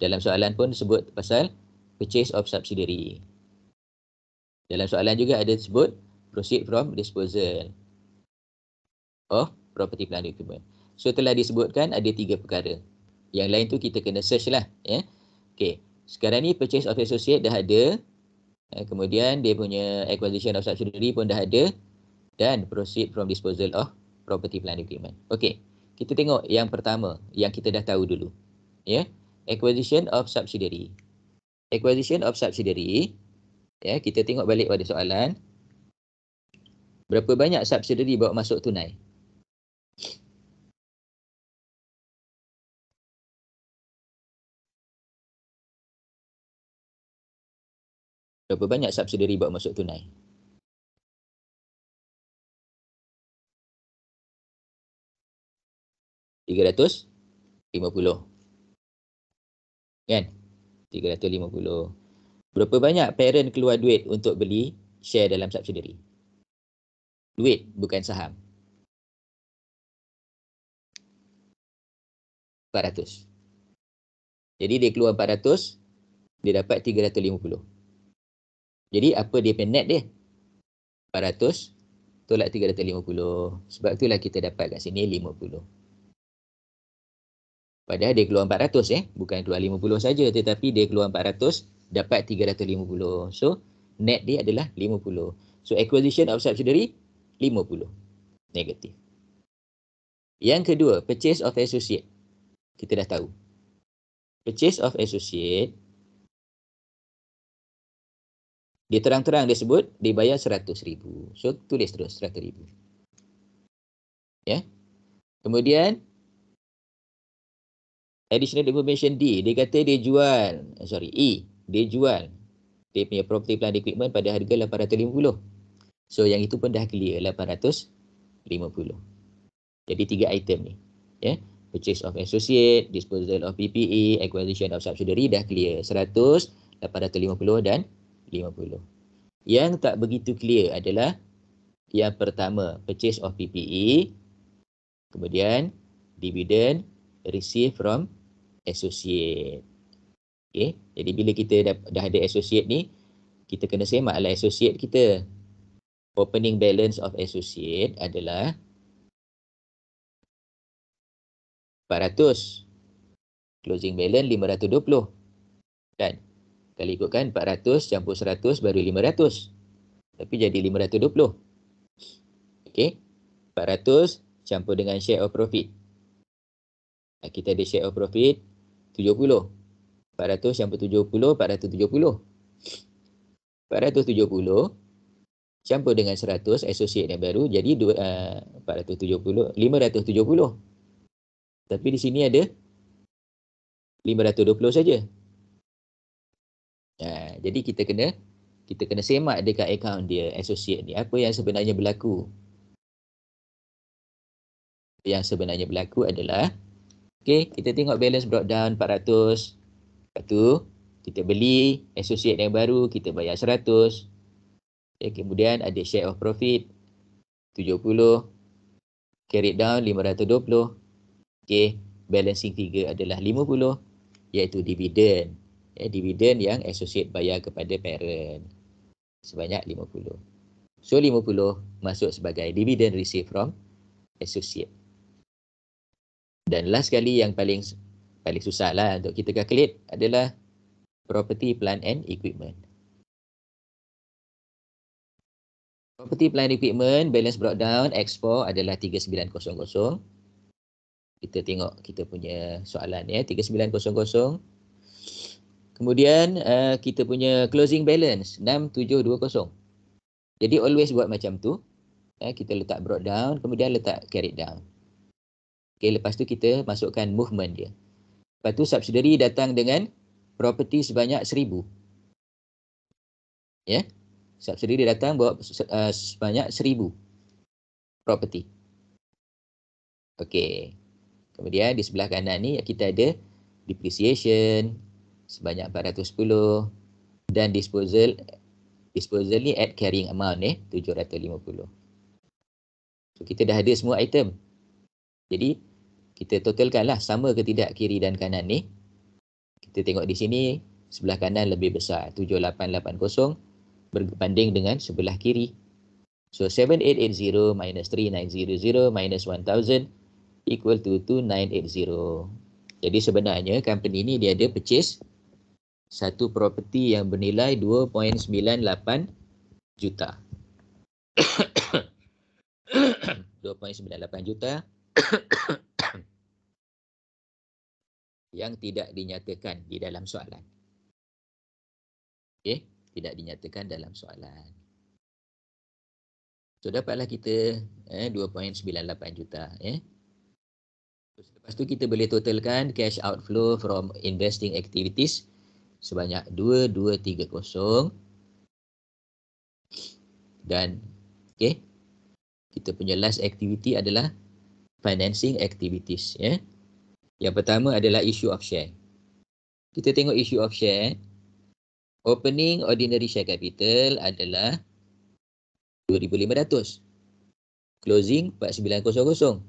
Dalam soalan pun sebut pasal purchase of subsidiary. Dalam soalan juga ada sebut proceed from disposal of property plan document. So telah disebutkan ada tiga perkara. Yang lain tu kita kena search lah. Yeah. Okay. Sekarang ni purchase of associate dah ada. Eh, kemudian dia punya acquisition of subsidiary pun dah ada. Dan proceed from disposal of property plan document. Okay. Kita tengok yang pertama yang kita dah tahu dulu. Yeah. Acquisition of subsidiary. Acquisition of subsidiary. Yeah. Kita tengok balik pada soalan berapa banyak subsidiary bawa masuk tunai? Berapa banyak subsidiary bawa masuk tunai? Tiga ratus lima puluh. Kan? Tiga ratus lima puluh. Berapa banyak parent keluar duit untuk beli share dalam subsidiary? duit bukan saham. 400. Jadi dia keluar 400, dia dapat 350. Jadi apa dia punya net dia? 400 tolak 350. Sebab itulah kita dapat kat sini 50. Padahal dia keluar 400 eh, bukan keluar 50 saja tetapi dia keluar 400 dapat 350. So net dia adalah 50. So acquisition of subsidiary 50 negatif. Yang kedua, purchase of associate. Kita dah tahu. Purchase of associate. Dia terang-terang dia sebut dibayar RM100,000. So tulis terus RM100,000. Ya. Kemudian additional information D. Dia kata dia jual, eh, sorry E. Dia jual dia punya property plan equipment pada harga 850. So yang itu pun dah clear 850. Jadi tiga item ni. Ya. Yeah. Purchase of associate, disposal of PPE, acquisition of subsidiary dah clear 100, 850 dan 50. Yang tak begitu clear adalah yang pertama purchase of PPE kemudian dividend receive from associate. Okay. Jadi bila kita dah, dah ada associate ni kita kena semaklah associate kita opening balance of associate adalah 400. Closing balance 520. Kan? Kalau ikutkan 400 campur 100 baru 500. Tapi jadi 520. Okey. 400 campur dengan share of profit. Kita ada share of profit 70. 400 campur 70, 470. 470 campur dengan 100 associate yang baru jadi 470 570 eh, tapi di sini ada 520 saja ya, jadi kita kena kita kena semak dekat account dia associate ni apa yang sebenarnya berlaku yang sebenarnya berlaku adalah okey kita tengok balance brought down 400 lepas tu kita beli associate yang baru kita bayar 100 Okay, eh, kemudian ada share of profit 70 carry down 520 okay, balancing figure adalah 50 iaitu dividen ya, eh, dividen yang associate bayar kepada parent sebanyak 50 so 50 masuk sebagai dividend received from associate dan last sekali yang paling paling susahlah untuk kita calculate adalah property plant and equipment Property plan equipment balance brought down expo adalah 3900. Kita tengok kita punya soalan ya eh. 3900. Kemudian uh, kita punya closing balance 6720. Jadi always buat macam tu. Eh, kita letak brought down kemudian letak carry down. Okay, lepas tu kita masukkan movement dia. Lepas tu subsidiary datang dengan property sebanyak 1000. Ya. Yeah? subsidi dia datang bawa uh, sebanyak seribu property. Okey. Kemudian di sebelah kanan ni kita ada depreciation sebanyak 410 dan disposal disposal ni at carrying amount ni eh, 750. So kita dah ada semua item. Jadi kita totalkan lah sama ke tidak kiri dan kanan ni. Kita tengok di sini sebelah kanan lebih besar 7880 berbanding dengan sebelah kiri. So 7880 minus 3900 minus 1000 equal to 2980. Jadi sebenarnya company ini dia ada purchase satu property yang bernilai 2.98 juta. 2.98 juta yang tidak dinyatakan di dalam soalan. Okey tidak dinyatakan dalam soalan. So dapatlah kita eh 2.98 juta eh. Lepas tu kita boleh totalkan cash outflow from investing activities sebanyak 2230 dan okey kita punya last activity adalah financing activities ya. Yang pertama adalah issue of share. Kita tengok issue of share eh opening ordinary share capital adalah 2500 closing 4900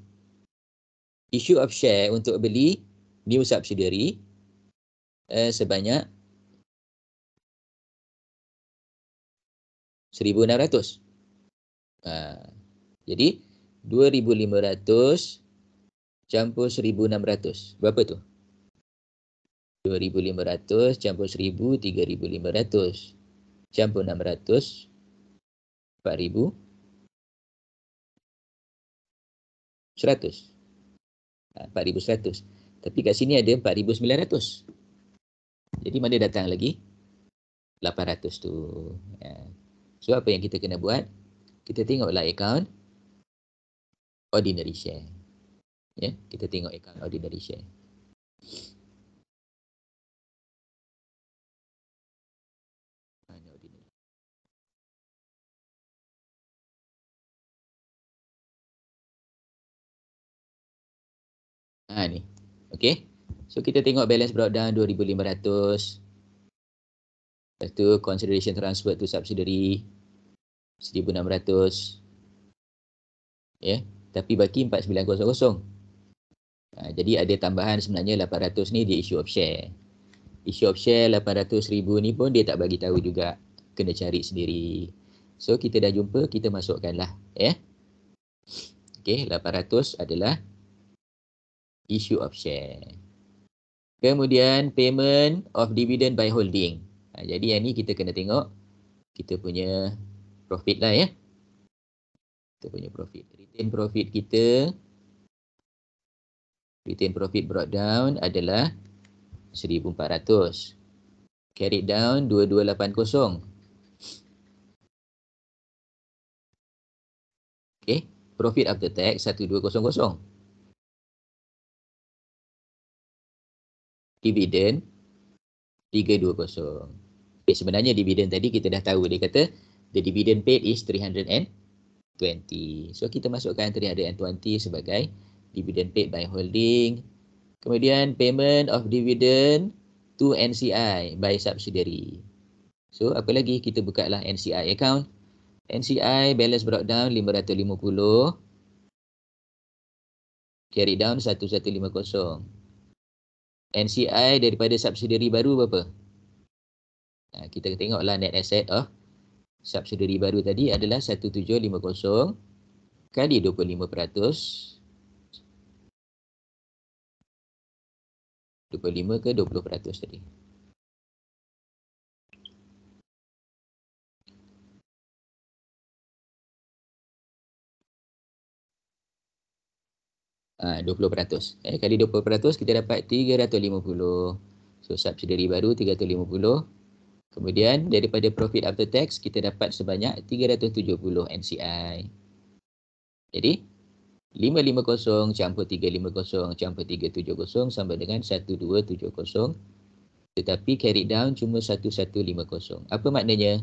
issue of share untuk beli new subsidiary eh, sebanyak 1600 ah ha, jadi 2500 campur 1600 berapa tu 1600 2500 campur 1000 3500 campur 600 4000 100 4100 tapi kat sini ada 4900 jadi mana datang lagi 800 tu ya. so apa yang kita kena buat kita tengoklah account ordinary share ya kita tengok account ordinary share Ha ni. Okey. So kita tengok balance breakdown 2500. Lepas tu consideration transfer to subsidiary 1600. Ya, yeah. tapi baki 4900. Ha, jadi ada tambahan sebenarnya 800 ni di issue of share. Issue of share 800,000 ni pun dia tak bagi tahu juga kena cari sendiri. So kita dah jumpa, kita masukkanlah, ya. Yeah. Okey, 800 adalah issue of share. Kemudian payment of dividend by holding. Ha, jadi yang ni kita kena tengok kita punya profit lah ya. Kita punya profit. Retain profit kita. Retain profit brought down adalah 1400. Carry down 2280. Okay. Profit after tax 1200. dividen 320. Okay, sebenarnya dividen tadi kita dah tahu dia kata the dividend paid is 320. So kita masukkan 320 sebagai dividend paid by holding. Kemudian payment of dividend to NCI by subsidiary. So apa lagi kita buka lah NCI account. NCI balance brought down 550. Carry down 1150. NCI daripada subsidiary baru berapa? Ha, kita tengoklah net asset of oh. subsidiary baru tadi adalah 1750 kali 25% dua puluh lima ke dua puluh peratus tadi. Ah, uh, 20%. Eh, kali 20% kita dapat 350. So subsidiary baru 350. Kemudian daripada profit after tax kita dapat sebanyak 370 NCI. Jadi 550 campur 350 campur 370 sama dengan 1270 tetapi carry down cuma 1150. Apa maknanya?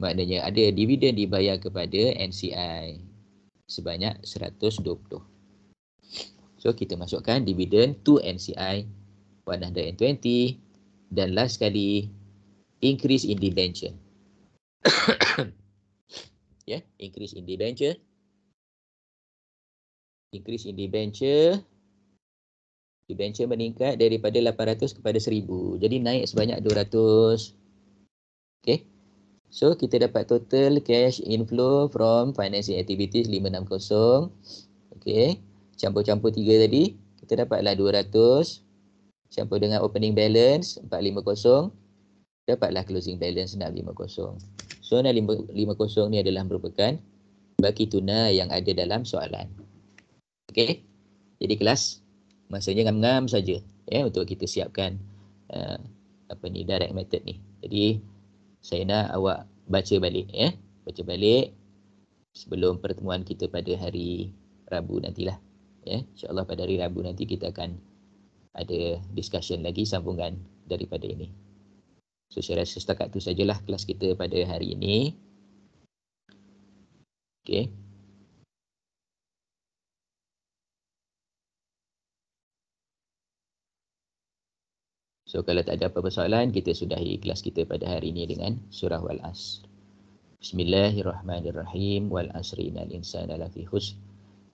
Maknanya ada dividen dibayar kepada NCI sebanyak 120. So kita masukkan dividend to NCI 120 dan last sekali increase in debenture. ya, yeah, increase in debenture. Increase in debenture. Debenture meningkat daripada 800 kepada 1000. Jadi naik sebanyak 200. Okay. So kita dapat total cash inflow from financing activities 560. Okay campur-campur tiga tadi kita dapatlah 200 campur dengan opening balance 450 dapatlah closing balance 650. So 650 ni adalah merupakan baki tunai yang ada dalam soalan. Okey. Jadi kelas masanya ngam-ngam saja ya eh, untuk kita siapkan uh, apa ni direct method ni. Jadi saya nak awak baca balik ya. Eh. Baca balik sebelum pertemuan kita pada hari Rabu nantilah ya insyaallah pada hari Rabu nanti kita akan ada discussion lagi sambungan daripada ini so saya rasa setakat tu sajalah kelas kita pada hari ini Okay. So kalau tak ada apa-apa soalan, kita sudahi kelas kita pada hari ini dengan surah Wal-Asr. Bismillahirrahmanirrahim. Wal-Asri inal insana lafi husn.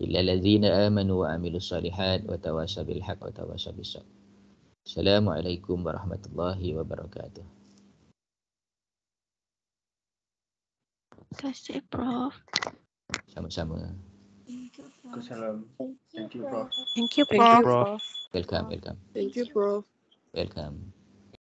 إلا الذين آمنوا وعملوا الصالحات وتواسوا بالحق وتواسوا بالصبر السلام عليكم ورحمة الله وبركاته kasih Prof. Sama-sama. Thank you, Prof. Thank you, Prof. Thank you, Prof. Welcome, welcome. Thank you, Prof. Welcome.